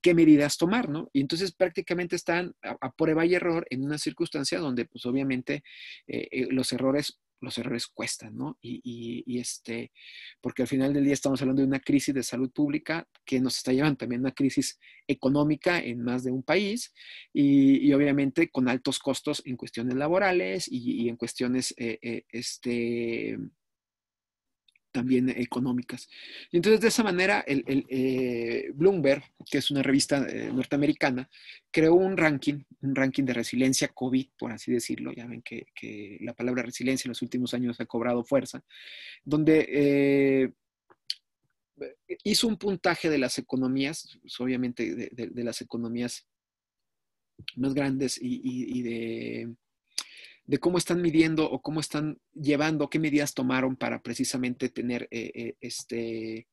qué medidas tomar, ¿no? Y entonces prácticamente están a, prueba y error en una circunstancia donde, pues obviamente, eh, eh, los errores los errores cuestan, ¿no? Y, este, porque al final del día estamos hablando de una crisis de salud pública que nos está llevando también a una crisis económica en más de un país y, obviamente con altos costos en cuestiones laborales y, en cuestiones, eh, eh, este, también económicas. Y entonces de esa manera el, eh, Bloomberg, que es una revista eh, norteamericana, creó un ranking, un ranking de resiliencia COVID, por así decirlo. Ya ven que, la palabra resiliencia en los últimos años ha cobrado fuerza, donde... Eh, hizo un puntaje de las economías, pues, obviamente de, las economías más grandes y de de cómo están midiendo o cómo están llevando, qué medidas tomaron para precisamente tener eh, eh, este,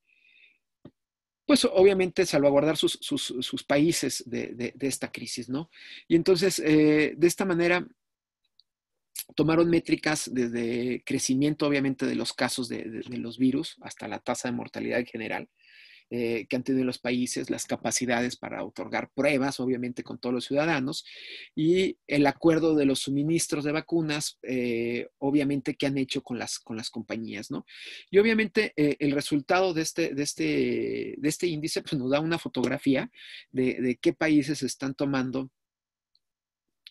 pues obviamente salvaguardar sus, sus, países de, de, esta crisis, ¿no? Y entonces, eh, de esta manera, tomaron métricas desde crecimiento, obviamente, de los casos de, de los virus hasta la tasa de mortalidad en general eh, que han tenido los países, las capacidades para otorgar pruebas, obviamente con todos los ciudadanos, y el acuerdo de los suministros de vacunas, eh, obviamente, que han hecho con las, con las compañías, ¿no? Y obviamente eh, el resultado de este, este, de este índice pues, nos da una fotografía de, de qué países están tomando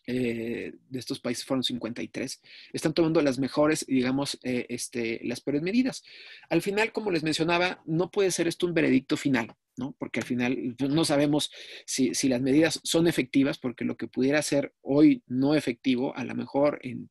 eh, de estos países fueron 53, están tomando las mejores, digamos, eh, este, las peores medidas. Al final, como les mencionaba, no puede ser esto un veredicto final. Porque al final pues, no sabemos si, las medidas son efectivas, porque lo que pudiera ser hoy no efectivo, a lo mejor en,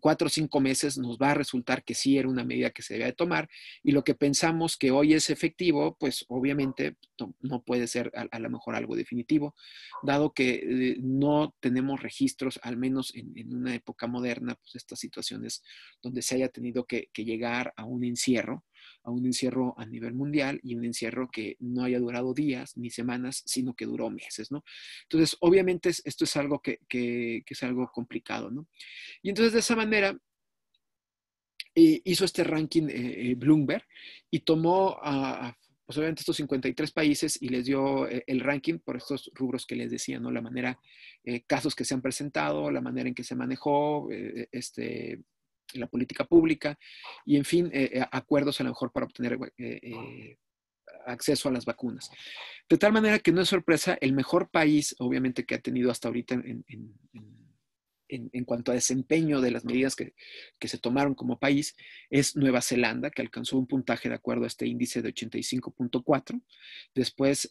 cuatro o cinco meses nos va a resultar que sí era una medida que se debía de tomar, y lo que pensamos que hoy es efectivo, pues obviamente no, puede ser a, lo mejor algo definitivo, dado que eh, no tenemos registros, al menos en, una época moderna, pues estas situaciones donde se haya tenido que llegar a un encierro a un encierro a nivel mundial y un encierro que no haya durado días ni semanas, sino que duró meses, ¿no? Entonces, obviamente esto es algo que, es algo complicado, ¿no? Y entonces de esa manera eh, hizo este ranking eh, eh, Bloomberg y tomó a, pues, obviamente estos 53 países y les dio el ranking por estos rubros que les decía, ¿no? La manera, casos que se han presentado, la manera en que se manejó, este, la política pública y, en fin, eh, eh, acuerdos a lo mejor para obtener eh, acceso a las vacunas. De tal manera que no es sorpresa, el mejor país, obviamente, que ha tenido hasta ahorita en, cuanto a desempeño de las medidas que, se tomaron como país, es Nueva Zelanda, que alcanzó un puntaje de acuerdo a este índice de 85.4. Después,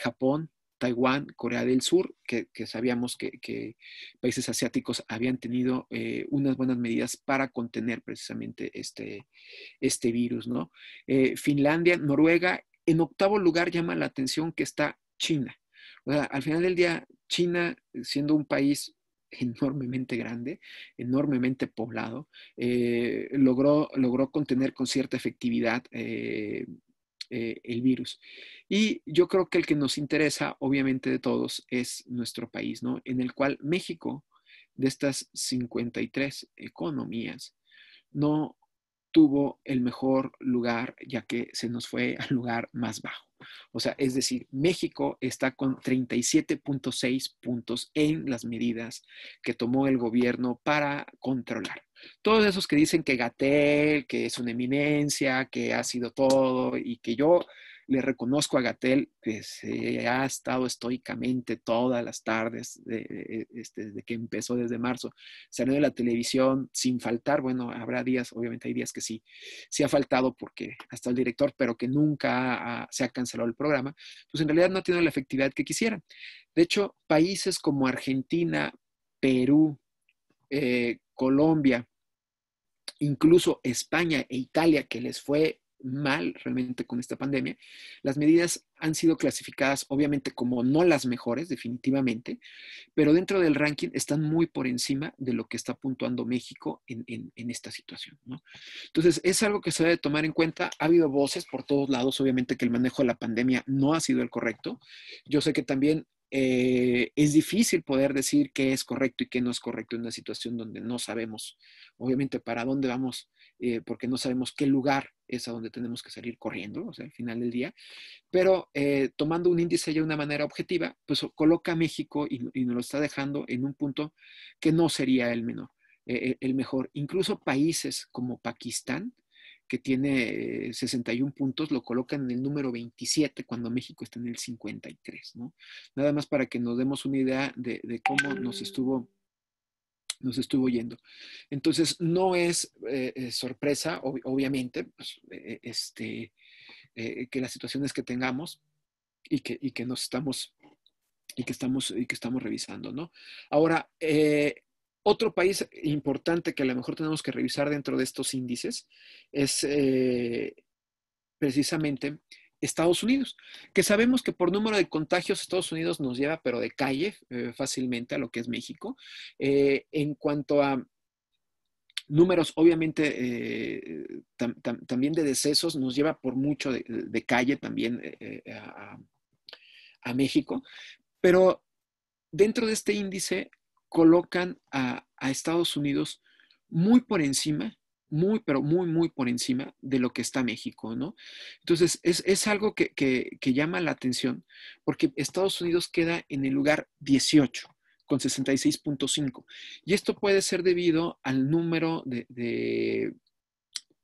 Japón, Taiwán, Corea del Sur, que, sabíamos que, países asiáticos habían tenido eh, unas buenas medidas para contener precisamente este, este virus, ¿no? Eh, Finlandia, Noruega, en octavo lugar llama la atención que está China. al final del día, China, siendo un país <laughs> enormemente grande, enormemente poblado, eh, logró, logró contener con cierta efectividad eh, el virus. Y yo creo que el que nos interesa, obviamente de todos, es nuestro país, ¿no? En el cual México, de estas 53 economías, no tuvo el mejor lugar, ya que se nos fue al lugar más bajo. O sea, es decir, México está con 37.6 puntos en las medidas que tomó el gobierno para controlar. Todos esos que dicen que Gatel, que es una eminencia, que ha sido todo y que yo le reconozco a Gatel que se ha estado estoicamente todas las tardes e, e, este, desde que empezó desde marzo. Salió de la televisión sin faltar. Bueno, habrá días, obviamente hay días que sí, sí ha faltado porque hasta el director, pero que nunca se ha cancelado el programa. Pues en realidad no tiene la efectividad que quisieran. De hecho, países como Argentina, Perú, eh, Colombia, incluso España e Italia, que les fue mal realmente con esta pandemia. Las medidas han sido clasificadas obviamente como no las mejores, definitivamente, pero dentro del ranking están muy por encima de lo que está puntuando México en, esta situación. Entonces, es algo que se debe tomar en cuenta. Ha habido voces por todos lados, obviamente, que el manejo de la pandemia no ha sido el correcto. Yo sé que también eh, es difícil poder decir qué es correcto y qué no es correcto en una situación donde no sabemos, obviamente, para dónde vamos eh, porque no sabemos qué lugar es a donde tenemos que salir corriendo, o sea, al final del día. Pero eh, tomando un índice de una manera objetiva, pues coloca a México y, nos lo está dejando en un punto que no sería el menor, eh, el mejor. Incluso países como Pakistán, que tiene 61 puntos, lo colocan en el número 27 cuando México está en el 53, ¿no? Nada más para que nos demos una idea de cómo nos estuvo nos estuvo yendo. Entonces, no es eh, eh, sorpresa, obviamente, pues, eh, este, que las situaciones que tengamos y que, que nos estamos y que estamos y que estamos revisando, ¿no? Ahora, otro país importante que a lo mejor tenemos que revisar dentro de estos índices es precisamente Estados Unidos, que sabemos que por número de contagios Estados Unidos nos lleva, pero de calle eh, fácilmente a lo que es México. Eh, en cuanto a números, obviamente, eh, también de decesos, nos lleva por mucho de, calle también a, México, pero dentro de este índice colocan a, a Estados Unidos muy por encima muy, pero muy, muy por encima de lo que está México, ¿no? Entonces, es, algo que, llama la atención porque Estados Unidos queda en el lugar 18 con 66.5. Y esto puede ser debido al número de,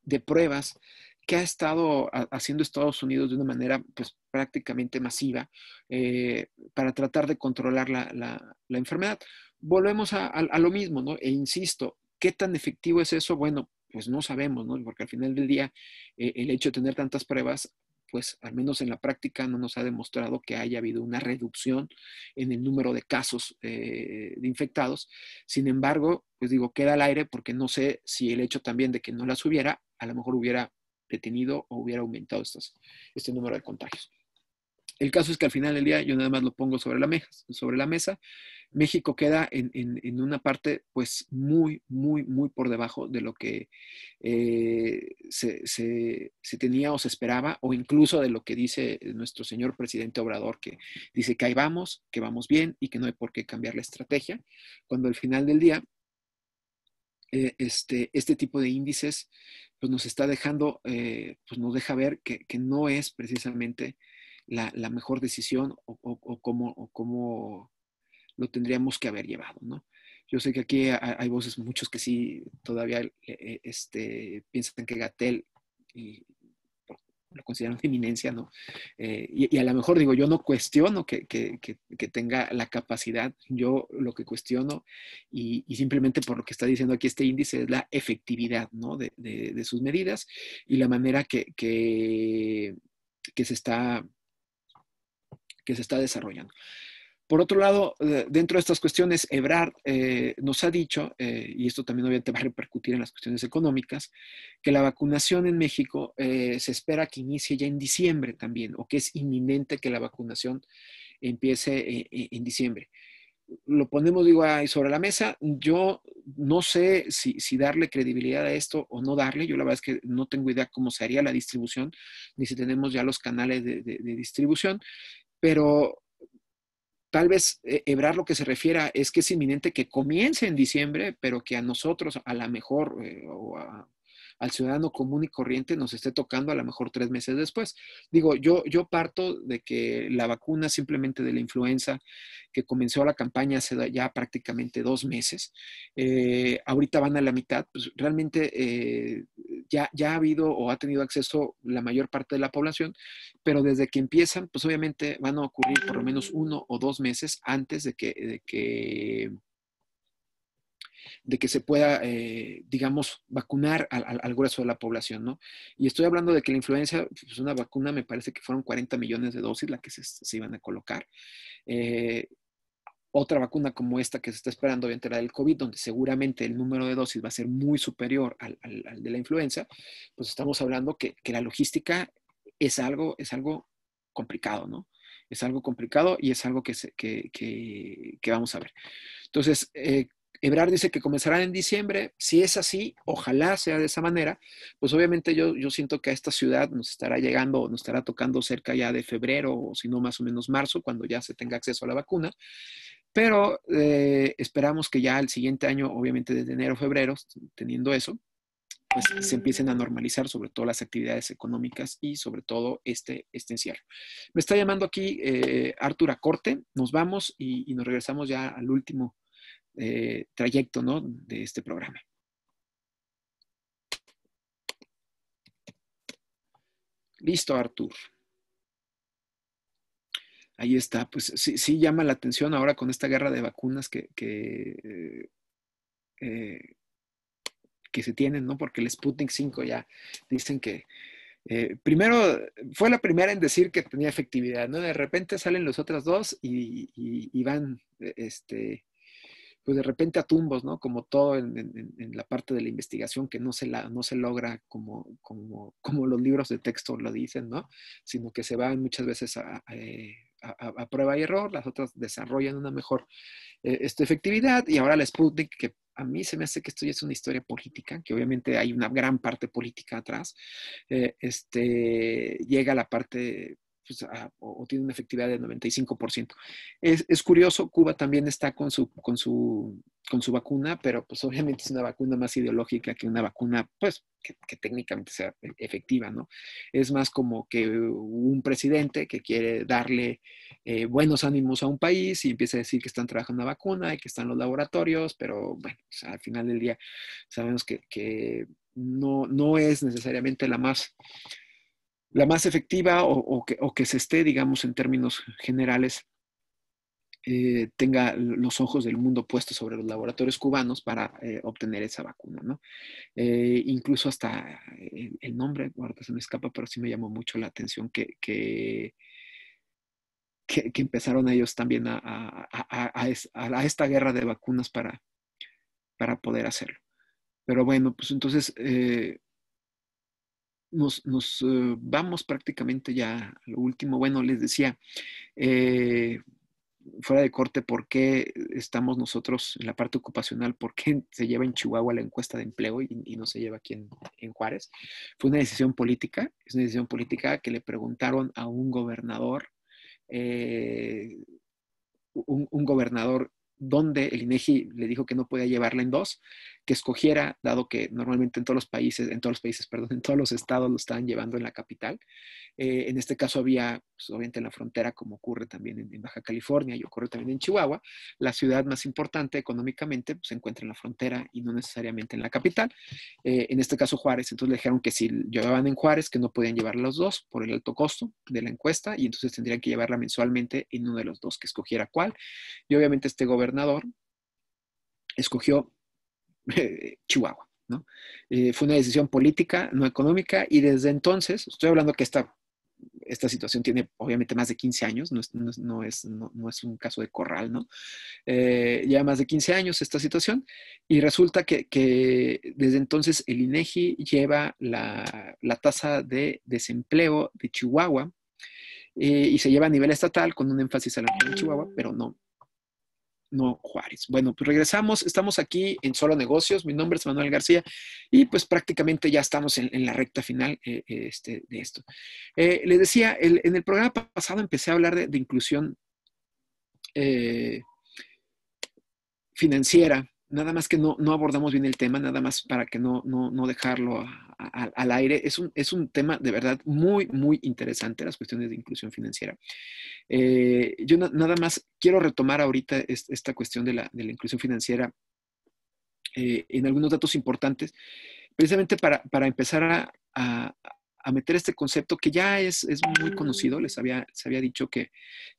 de, pruebas que ha estado haciendo Estados Unidos de una manera pues, prácticamente masiva eh, para tratar de controlar la, enfermedad. Volvemos a, lo mismo, ¿no? E insisto, ¿qué tan efectivo es eso? Bueno, pues no sabemos, ¿no? Porque al final del día, eh, el hecho de tener tantas pruebas, pues al menos en la práctica no nos ha demostrado que haya habido una reducción en el número de casos eh, de infectados. Sin embargo, pues digo, queda al aire porque no sé si el hecho también de que no las hubiera, a lo mejor hubiera detenido o hubiera aumentado este número de contagios. El caso es que al final del día yo nada más lo pongo sobre la mesa, sobre la mesa México queda en, una parte pues muy, muy, muy por debajo de lo que eh, se, tenía o se esperaba, o incluso de lo que dice nuestro señor presidente Obrador, que dice que ahí vamos, que vamos bien y que no hay por qué cambiar la estrategia, cuando al final del día eh, este, este tipo de índices pues nos está dejando, eh, pues nos deja ver que, no es precisamente la, mejor decisión o, o, lo tendríamos que haber llevado, ¿no? Yo sé que aquí hay voces, muchos que sí todavía eh, eh, este, piensan que Gatel lo consideran una eminencia, ¿no? Eh, y, a lo mejor digo, yo no cuestiono que, tenga la capacidad, yo lo que cuestiono y, simplemente por lo que está diciendo aquí este índice es la efectividad, ¿no? De, sus medidas y la manera que, que, se está que se está desarrollando. Por otro lado, eh, dentro de estas cuestiones, Ebrard eh, nos ha dicho, eh, y esto también obviamente va a repercutir en las cuestiones económicas, que la vacunación en México se espera que inicie ya en diciembre también, o que es inminente que la vacunación empiece en diciembre. Lo ponemos, digo, ahí sobre la mesa. Yo no sé si, darle credibilidad a esto o no darle. Yo la verdad es que no tengo idea cómo se haría la distribución, ni si tenemos ya los canales de distribución pero Tal vez eh, Ebrar lo que se refiera es que es inminente que comience en diciembre, pero que a nosotros, a la mejor, eh, o a, al ciudadano común y corriente nos esté tocando a lo mejor tres meses después. Digo, yo, yo parto de que la vacuna simplemente de la influenza, que comenzó la campaña hace ya prácticamente dos meses, eh, ahorita van a la mitad, pues realmente eh, ya, ya ha habido o ha tenido acceso la mayor parte de la población, pero desde que empiezan, pues obviamente van a ocurrir por lo menos uno o dos meses antes de que de que se pueda, eh, digamos, vacunar al, grueso de la población, ¿no? Y estoy hablando de que la influenza, pues una vacuna, me parece que fueron 40 millones de dosis las que se, iban a colocar. Eh, otra vacuna como esta que se está esperando obviamente la del COVID, donde seguramente el número de dosis va a ser muy superior al, de la influenza, pues estamos hablando que, la logística es algo, es algo complicado, ¿no? Es algo complicado y es algo que, se, que, vamos a ver. Entonces, eh, Ebrard dice que comenzará en diciembre. Si es así, ojalá sea de esa manera. Pues obviamente yo, yo siento que a esta ciudad nos estará llegando, nos estará tocando cerca ya de febrero o si no más o menos marzo, cuando ya se tenga acceso a la vacuna. Pero eh, esperamos que ya el siguiente año, obviamente desde enero, febrero, teniendo eso, pues se empiecen a normalizar sobre todo las actividades económicas y sobre todo este, este encierro. Me está llamando aquí eh, Arturo Corte. nos vamos y, nos regresamos ya al último, eh, trayecto ¿no? de este programa. Listo, Artur. Ahí está, pues sí, llama la atención ahora con esta guerra de vacunas que, que, eh, eh, se tienen, ¿no? Porque el Sputnik 5 ya dicen que, primero, fue la primera en decir que tenía efectividad, ¿no? De repente salen los otros dos y van este, pues de repente a tumbos, ¿no? Como todo en, la parte de la investigación que no se, la, no se logra como, como, como los libros de texto lo dicen, ¿no? Sino que se van muchas veces a, eh, a, prueba y error, las otras desarrollan una mejor eh, este, efectividad y ahora la Sputnik, que a mí se me hace que esto ya es una historia política, que obviamente hay una gran parte política atrás, eh, este, llega la parte pues, ah, o, tiene una efectividad del 95%. Es, es curioso, Cuba también está con su, con, su, con su vacuna, pero pues obviamente es una vacuna más ideológica que una vacuna, pues, que, técnicamente sea efectiva, ¿no? Es más como que un presidente que quiere darle eh, buenos ánimos a un país y empieza a decir que están trabajando una vacuna y que están los laboratorios, pero bueno, al final del día sabemos que, no, no es necesariamente la más la más efectiva o, que, se esté, digamos, en términos generales, eh, tenga los ojos del mundo puestos sobre los laboratorios cubanos para eh, obtener esa vacuna, ¿no? Eh, incluso hasta el, nombre, ahorita se me escapa, pero sí me llamó mucho la atención que, que, empezaron ellos también a, a, a, esta guerra de vacunas para, para poder hacerlo. Pero bueno, pues entonces nos, eh, vamos prácticamente ya a lo último. Bueno, les decía, eh, fuera de corte, ¿por qué estamos nosotros en la parte ocupacional? ¿Por qué se lleva en Chihuahua la encuesta de empleo y, no se lleva aquí en, Juárez? Fue una decisión política, es una decisión política que le preguntaron a un gobernador, eh, un, un gobernador donde el INEGI le dijo que no podía llevarla en dos que escogiera, dado que normalmente en todos los países, en todos los países, perdón, en todos los estados lo estaban llevando en la capital. Eh, en este caso había, pues, obviamente en la frontera, como ocurre también en, Baja California y ocurre también en Chihuahua, la ciudad más importante económicamente pues, se encuentra en la frontera y no necesariamente en la capital. Eh, en este caso Juárez, entonces le dijeron que si llevaban en Juárez, que no podían llevar los dos por el alto costo de la encuesta y entonces tendrían que llevarla mensualmente en uno de los dos que escogiera cuál. Y obviamente este gobernador escogió eh, Chihuahua. ¿no? Eh, fue una decisión política, no económica, y desde entonces, estoy hablando que esta, esta situación tiene obviamente más de 15 años, no es, no es, un caso de corral, ¿no? Lleva eh, más de 15 años esta situación, y resulta que, desde entonces el INEGI lleva la, tasa de desempleo de Chihuahua. y se lleva a nivel estatal con un énfasis a la Chihuahua, pero no, no Juárez. Bueno, pues regresamos, estamos aquí en Solo Negocios, mi nombre es Manuel García y pues prácticamente ya estamos en, la recta final eh, eh, este, de esto. Eh, les decía, en el programa pasado empecé a hablar de, inclusión financiera nada más que no, no abordamos bien el tema, nada más para que no, no, no dejarlo al aire. Es un, es un tema de verdad muy, muy interesante, las cuestiones de inclusión financiera. Eh, yo nada más quiero retomar ahorita esta cuestión de la, de la inclusión financiera eh, en algunos datos importantes, precisamente para, para empezar a, a, meter este concepto que ya es, es muy mm. conocido, les había, había dicho que...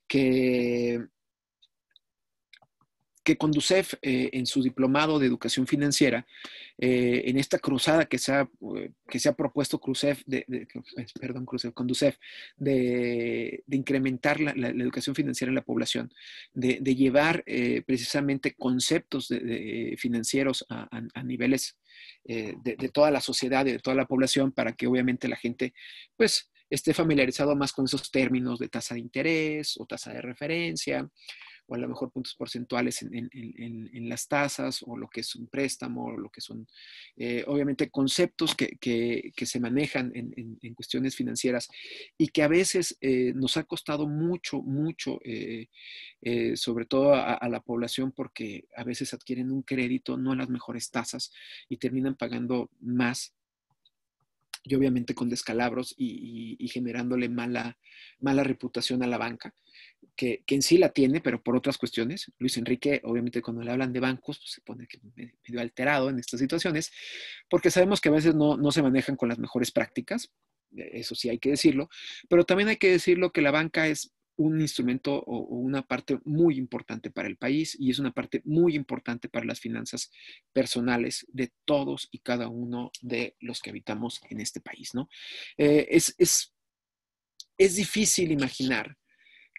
que que Conducef eh, en su diplomado de educación financiera, eh, en esta cruzada que se ha, eh, que se propuesto Crucef perdón, Conducef, de, incrementar la, educación financiera en la población, de, llevar precisamente conceptos financieros a, niveles de, toda la sociedad de toda la población para que obviamente la gente, pues, esté familiarizado más con esos términos de tasa de interés o tasa de referencia, o a lo mejor puntos porcentuales en, las tasas o lo que es un préstamo, o lo que son, eh, obviamente, conceptos que, que, se manejan en, cuestiones financieras y que a veces eh, nos ha costado mucho, mucho, eh, sobre todo a, a, la población, porque a veces adquieren un crédito no a las mejores tasas y terminan pagando más y obviamente con descalabros y, generándole mala, mala reputación a la banca, que, en sí la tiene, pero por otras cuestiones. Luis Enrique, obviamente cuando le hablan de bancos, pues, se pone medio alterado en estas situaciones, porque sabemos que a veces no se manejan con las mejores prácticas, e, eso sí hay que decirlo, pero también hay que decirlo que la banca es un instrumento o, una parte muy importante para el país y es una parte muy importante para las finanzas personales de todos y cada uno de los que habitamos en este país, ¿no? Eh, es, es, es difícil imaginar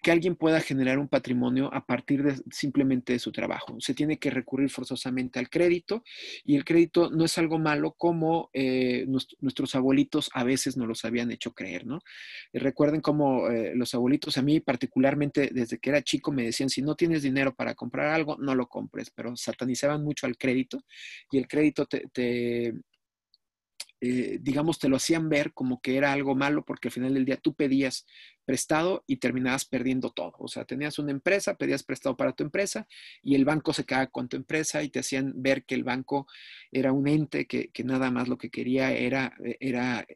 que alguien pueda generar un patrimonio a partir de, simplemente de su trabajo. Se tiene que recurrir forzosamente al crédito y el crédito no es algo malo como eh, nuestros abuelitos a veces nos los habían hecho creer, ¿no? Eh, recuerden cómo eh, los abuelitos, a mí particularmente desde que era chico me decían, si no tienes dinero para comprar algo, no lo compres, pero satanizaban mucho al crédito y el crédito te, digamos, te lo hacían ver como que era algo malo porque al final del día tú pedías prestado y terminabas perdiendo todo. O sea, tenías una empresa, pedías prestado para tu empresa y el banco se caga con tu empresa y te hacían ver que el banco era un ente que, que nada más lo que quería era, era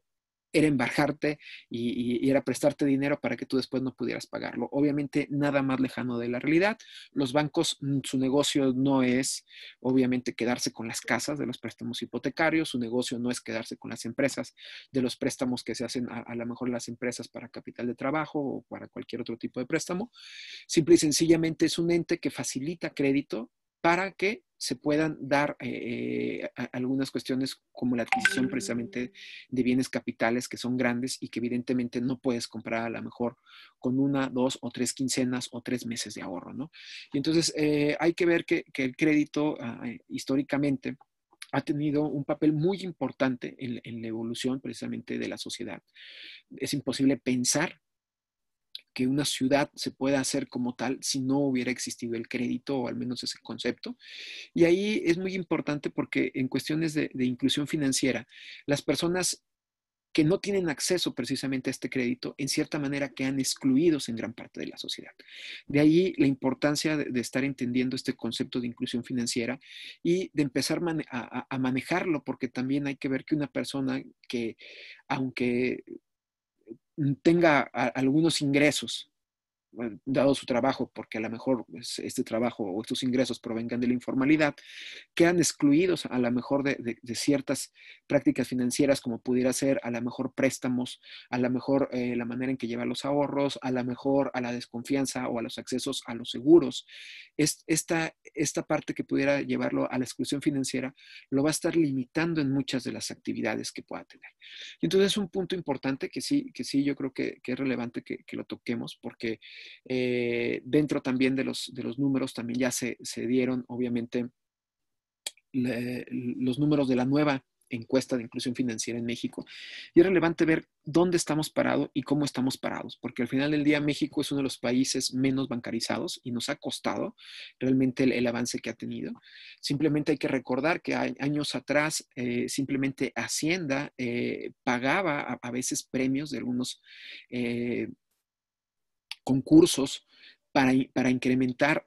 era embarjarte y, era prestarte dinero para que tú después no pudieras pagarlo. Obviamente, nada más lejano de la realidad. Los bancos, mm, su negocio no es, obviamente, quedarse con las casas de los préstamos hipotecarios, su negocio no es quedarse con las empresas de los préstamos que se hacen a, a lo mejor las empresas para capital de trabajo o para cualquier otro tipo de préstamo. Simple y sencillamente es un ente que facilita crédito para que se puedan dar eh, eh, algunas cuestiones como la adquisición precisamente de bienes capitales que son grandes y que evidentemente no puedes comprar a lo mejor con una, dos o tres quincenas o tres meses de ahorro, ¿no? Y entonces eh, hay que ver que, el crédito ah, históricamente ha tenido un papel muy importante en la evolución precisamente de la sociedad. Es imposible pensar que una ciudad se pueda hacer como tal si no hubiera existido el crédito o al menos ese concepto. Y ahí es muy importante porque en cuestiones de, inclusión financiera, las personas que no tienen acceso precisamente a este crédito, en cierta manera quedan excluidos en gran parte de la sociedad. De ahí la importancia de, estar entendiendo este concepto de inclusión financiera y de empezar a, manejarlo, porque también hay que ver que una persona que, aunque tenga algunos ingresos dado su trabajo, porque a lo mejor pues, este trabajo o estos ingresos provengan de la informalidad, quedan excluidos a lo mejor de, ciertas prácticas financieras como pudiera ser a lo mejor préstamos, a lo mejor eh, la manera en que lleva los ahorros, a lo mejor a la desconfianza o a los accesos a los seguros. esta, esta parte que pudiera llevarlo a la exclusión financiera lo va a estar limitando en muchas de las actividades que pueda tener. Entonces es un punto importante que sí, que sí yo creo que, es relevante que lo toquemos porque... Eh, dentro también de los, de los números también ya se, se dieron, obviamente, los números de la nueva encuesta de inclusión financiera en México. Y es relevante ver dónde estamos parados y cómo estamos parados, porque al final del día México es uno de los países menos bancarizados y nos ha costado realmente el, avance que ha tenido. Simplemente hay que recordar que años atrás eh, simplemente Hacienda eh, pagaba a, veces premios de algunos concursos para, para incrementar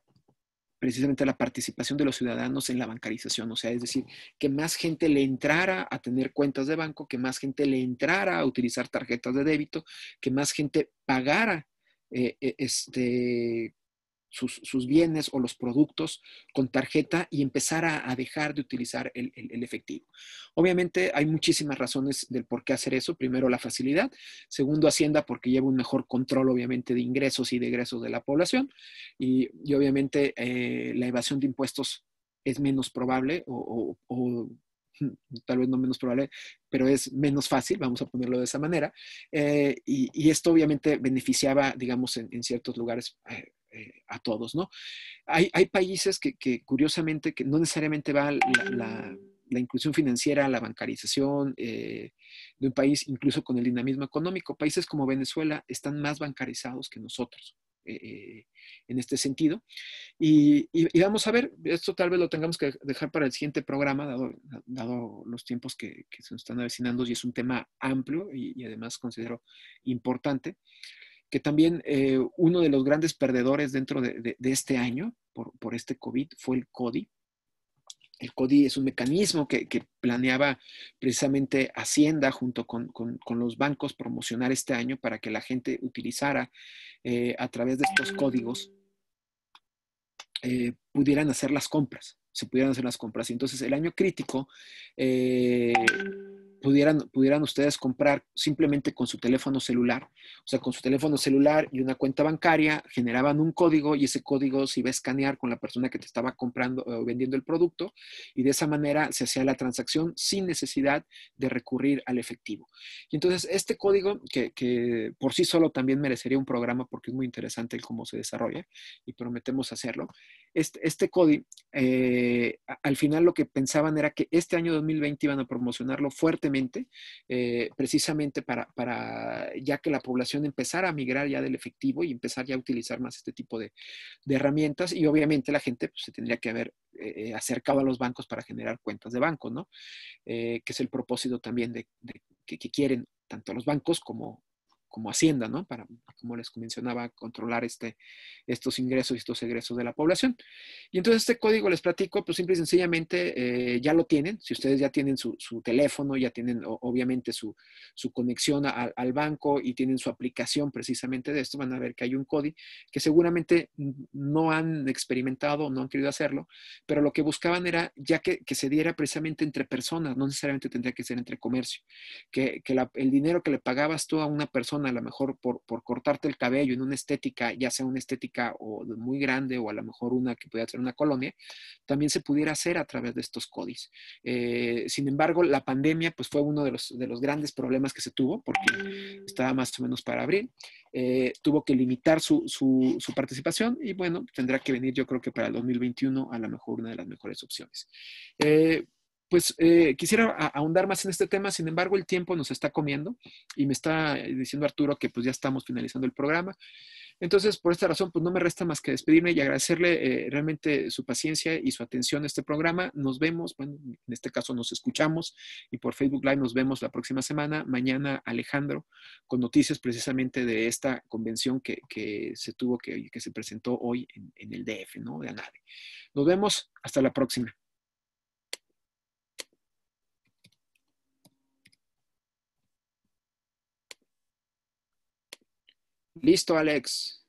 precisamente la participación de los ciudadanos en la bancarización, o sea, es decir, que más gente le entrara a tener cuentas de banco, que más gente le entrara a utilizar tarjetas de débito, que más gente pagara eh, e, este, sus, bienes o los productos con tarjeta y empezar a, dejar de utilizar el, efectivo. Obviamente hay muchísimas razones del por qué hacer eso. Primero, la facilidad. Segundo, Hacienda, porque lleva un mejor control, obviamente, de ingresos y de egresos de la población. Y, obviamente eh, la evasión de impuestos es menos probable o, mm, tal vez no menos probable, pero es menos fácil, vamos a ponerlo de esa manera. Eh, y, esto obviamente beneficiaba, digamos, en, ciertos lugares eh, eh, a todos, ¿no? Hay, hay países que, curiosamente que no necesariamente va la, inclusión financiera, la bancarización eh, de un país, incluso con el dinamismo económico. Países como Venezuela están más bancarizados que nosotros. Eh, en este sentido. Y, vamos a ver, esto tal vez lo tengamos que dejar para el siguiente programa, dado, los tiempos que, se nos están avecinando y es un tema amplio y, y además considero importante que también eh, uno de los grandes perdedores dentro de, este año por, este COVID fue el CODI. El CODI es un mecanismo que, planeaba precisamente Hacienda junto con, los bancos promocionar este año para que la gente utilizara eh, a través de estos códigos, eh, pudieran hacer las compras, se pudieran hacer las compras. Y entonces el año crítico pudieran, ustedes comprar simplemente con su teléfono celular. O sea, con su teléfono celular y una cuenta bancaria, generaban un código y ese código se iba a escanear con la persona que te estaba comprando eh, o vendiendo el producto y de esa manera se hacía la transacción sin necesidad de recurrir al efectivo. Y entonces, este código, que, que por sí solo también merecería un programa porque es muy interesante el cómo se desarrolla y prometemos hacerlo, este, CODI, eh, al final lo que pensaban era que este año 2020 iban a promocionarlo fuertemente, eh, precisamente para, ya que la población empezara a migrar ya del efectivo y empezar ya a utilizar más este tipo de, herramientas. Y obviamente la gente pues, se tendría que haber eh, acercado a los bancos para generar cuentas de banco, ¿no? que es el propósito también de, que, que quieren tanto los bancos como, como Hacienda, ¿no? Para, como les mencionaba, controlar este, estos ingresos y estos egresos de la población. Y entonces este código, les platico, pues simple y sencillamente eh, ya lo tienen. Si ustedes ya tienen su, su teléfono, ya tienen obviamente su, su conexión al banco y tienen su aplicación precisamente de esto, van a ver que hay un código que seguramente no han experimentado, no han querido hacerlo, pero lo que buscaban era ya que, que se diera precisamente entre personas, no necesariamente tendría que ser entre comercio, que, que el dinero que le pagabas tú a una persona a lo mejor por, cortarte el cabello en una estética, ya sea una estética o muy grande o a lo mejor una que pudiera ser una colonia, también se pudiera hacer a través de estos CODIs. Eh, sin embargo, la pandemia pues fue uno de los, de los grandes problemas que se tuvo porque estaba más o menos para abrir eh, tuvo que limitar su, participación y bueno, tendrá que venir yo creo que para el 2021 a lo mejor una de las mejores opciones. Eh, pues eh, quisiera ahondar más en este tema, sin embargo el tiempo nos está comiendo y me está eh, diciendo Arturo que pues ya estamos finalizando el programa. Entonces, por esta razón, pues no me resta más que despedirme y agradecerle eh, realmente su paciencia y su atención a este programa. Nos vemos, bueno, en este caso nos escuchamos y por Facebook Live nos vemos la próxima semana. Mañana Alejandro con noticias precisamente de esta convención que, se tuvo, que, que, se presentó hoy en, en el DF, ¿no? De ANADE. Nos vemos, hasta la próxima. Listo, Alex.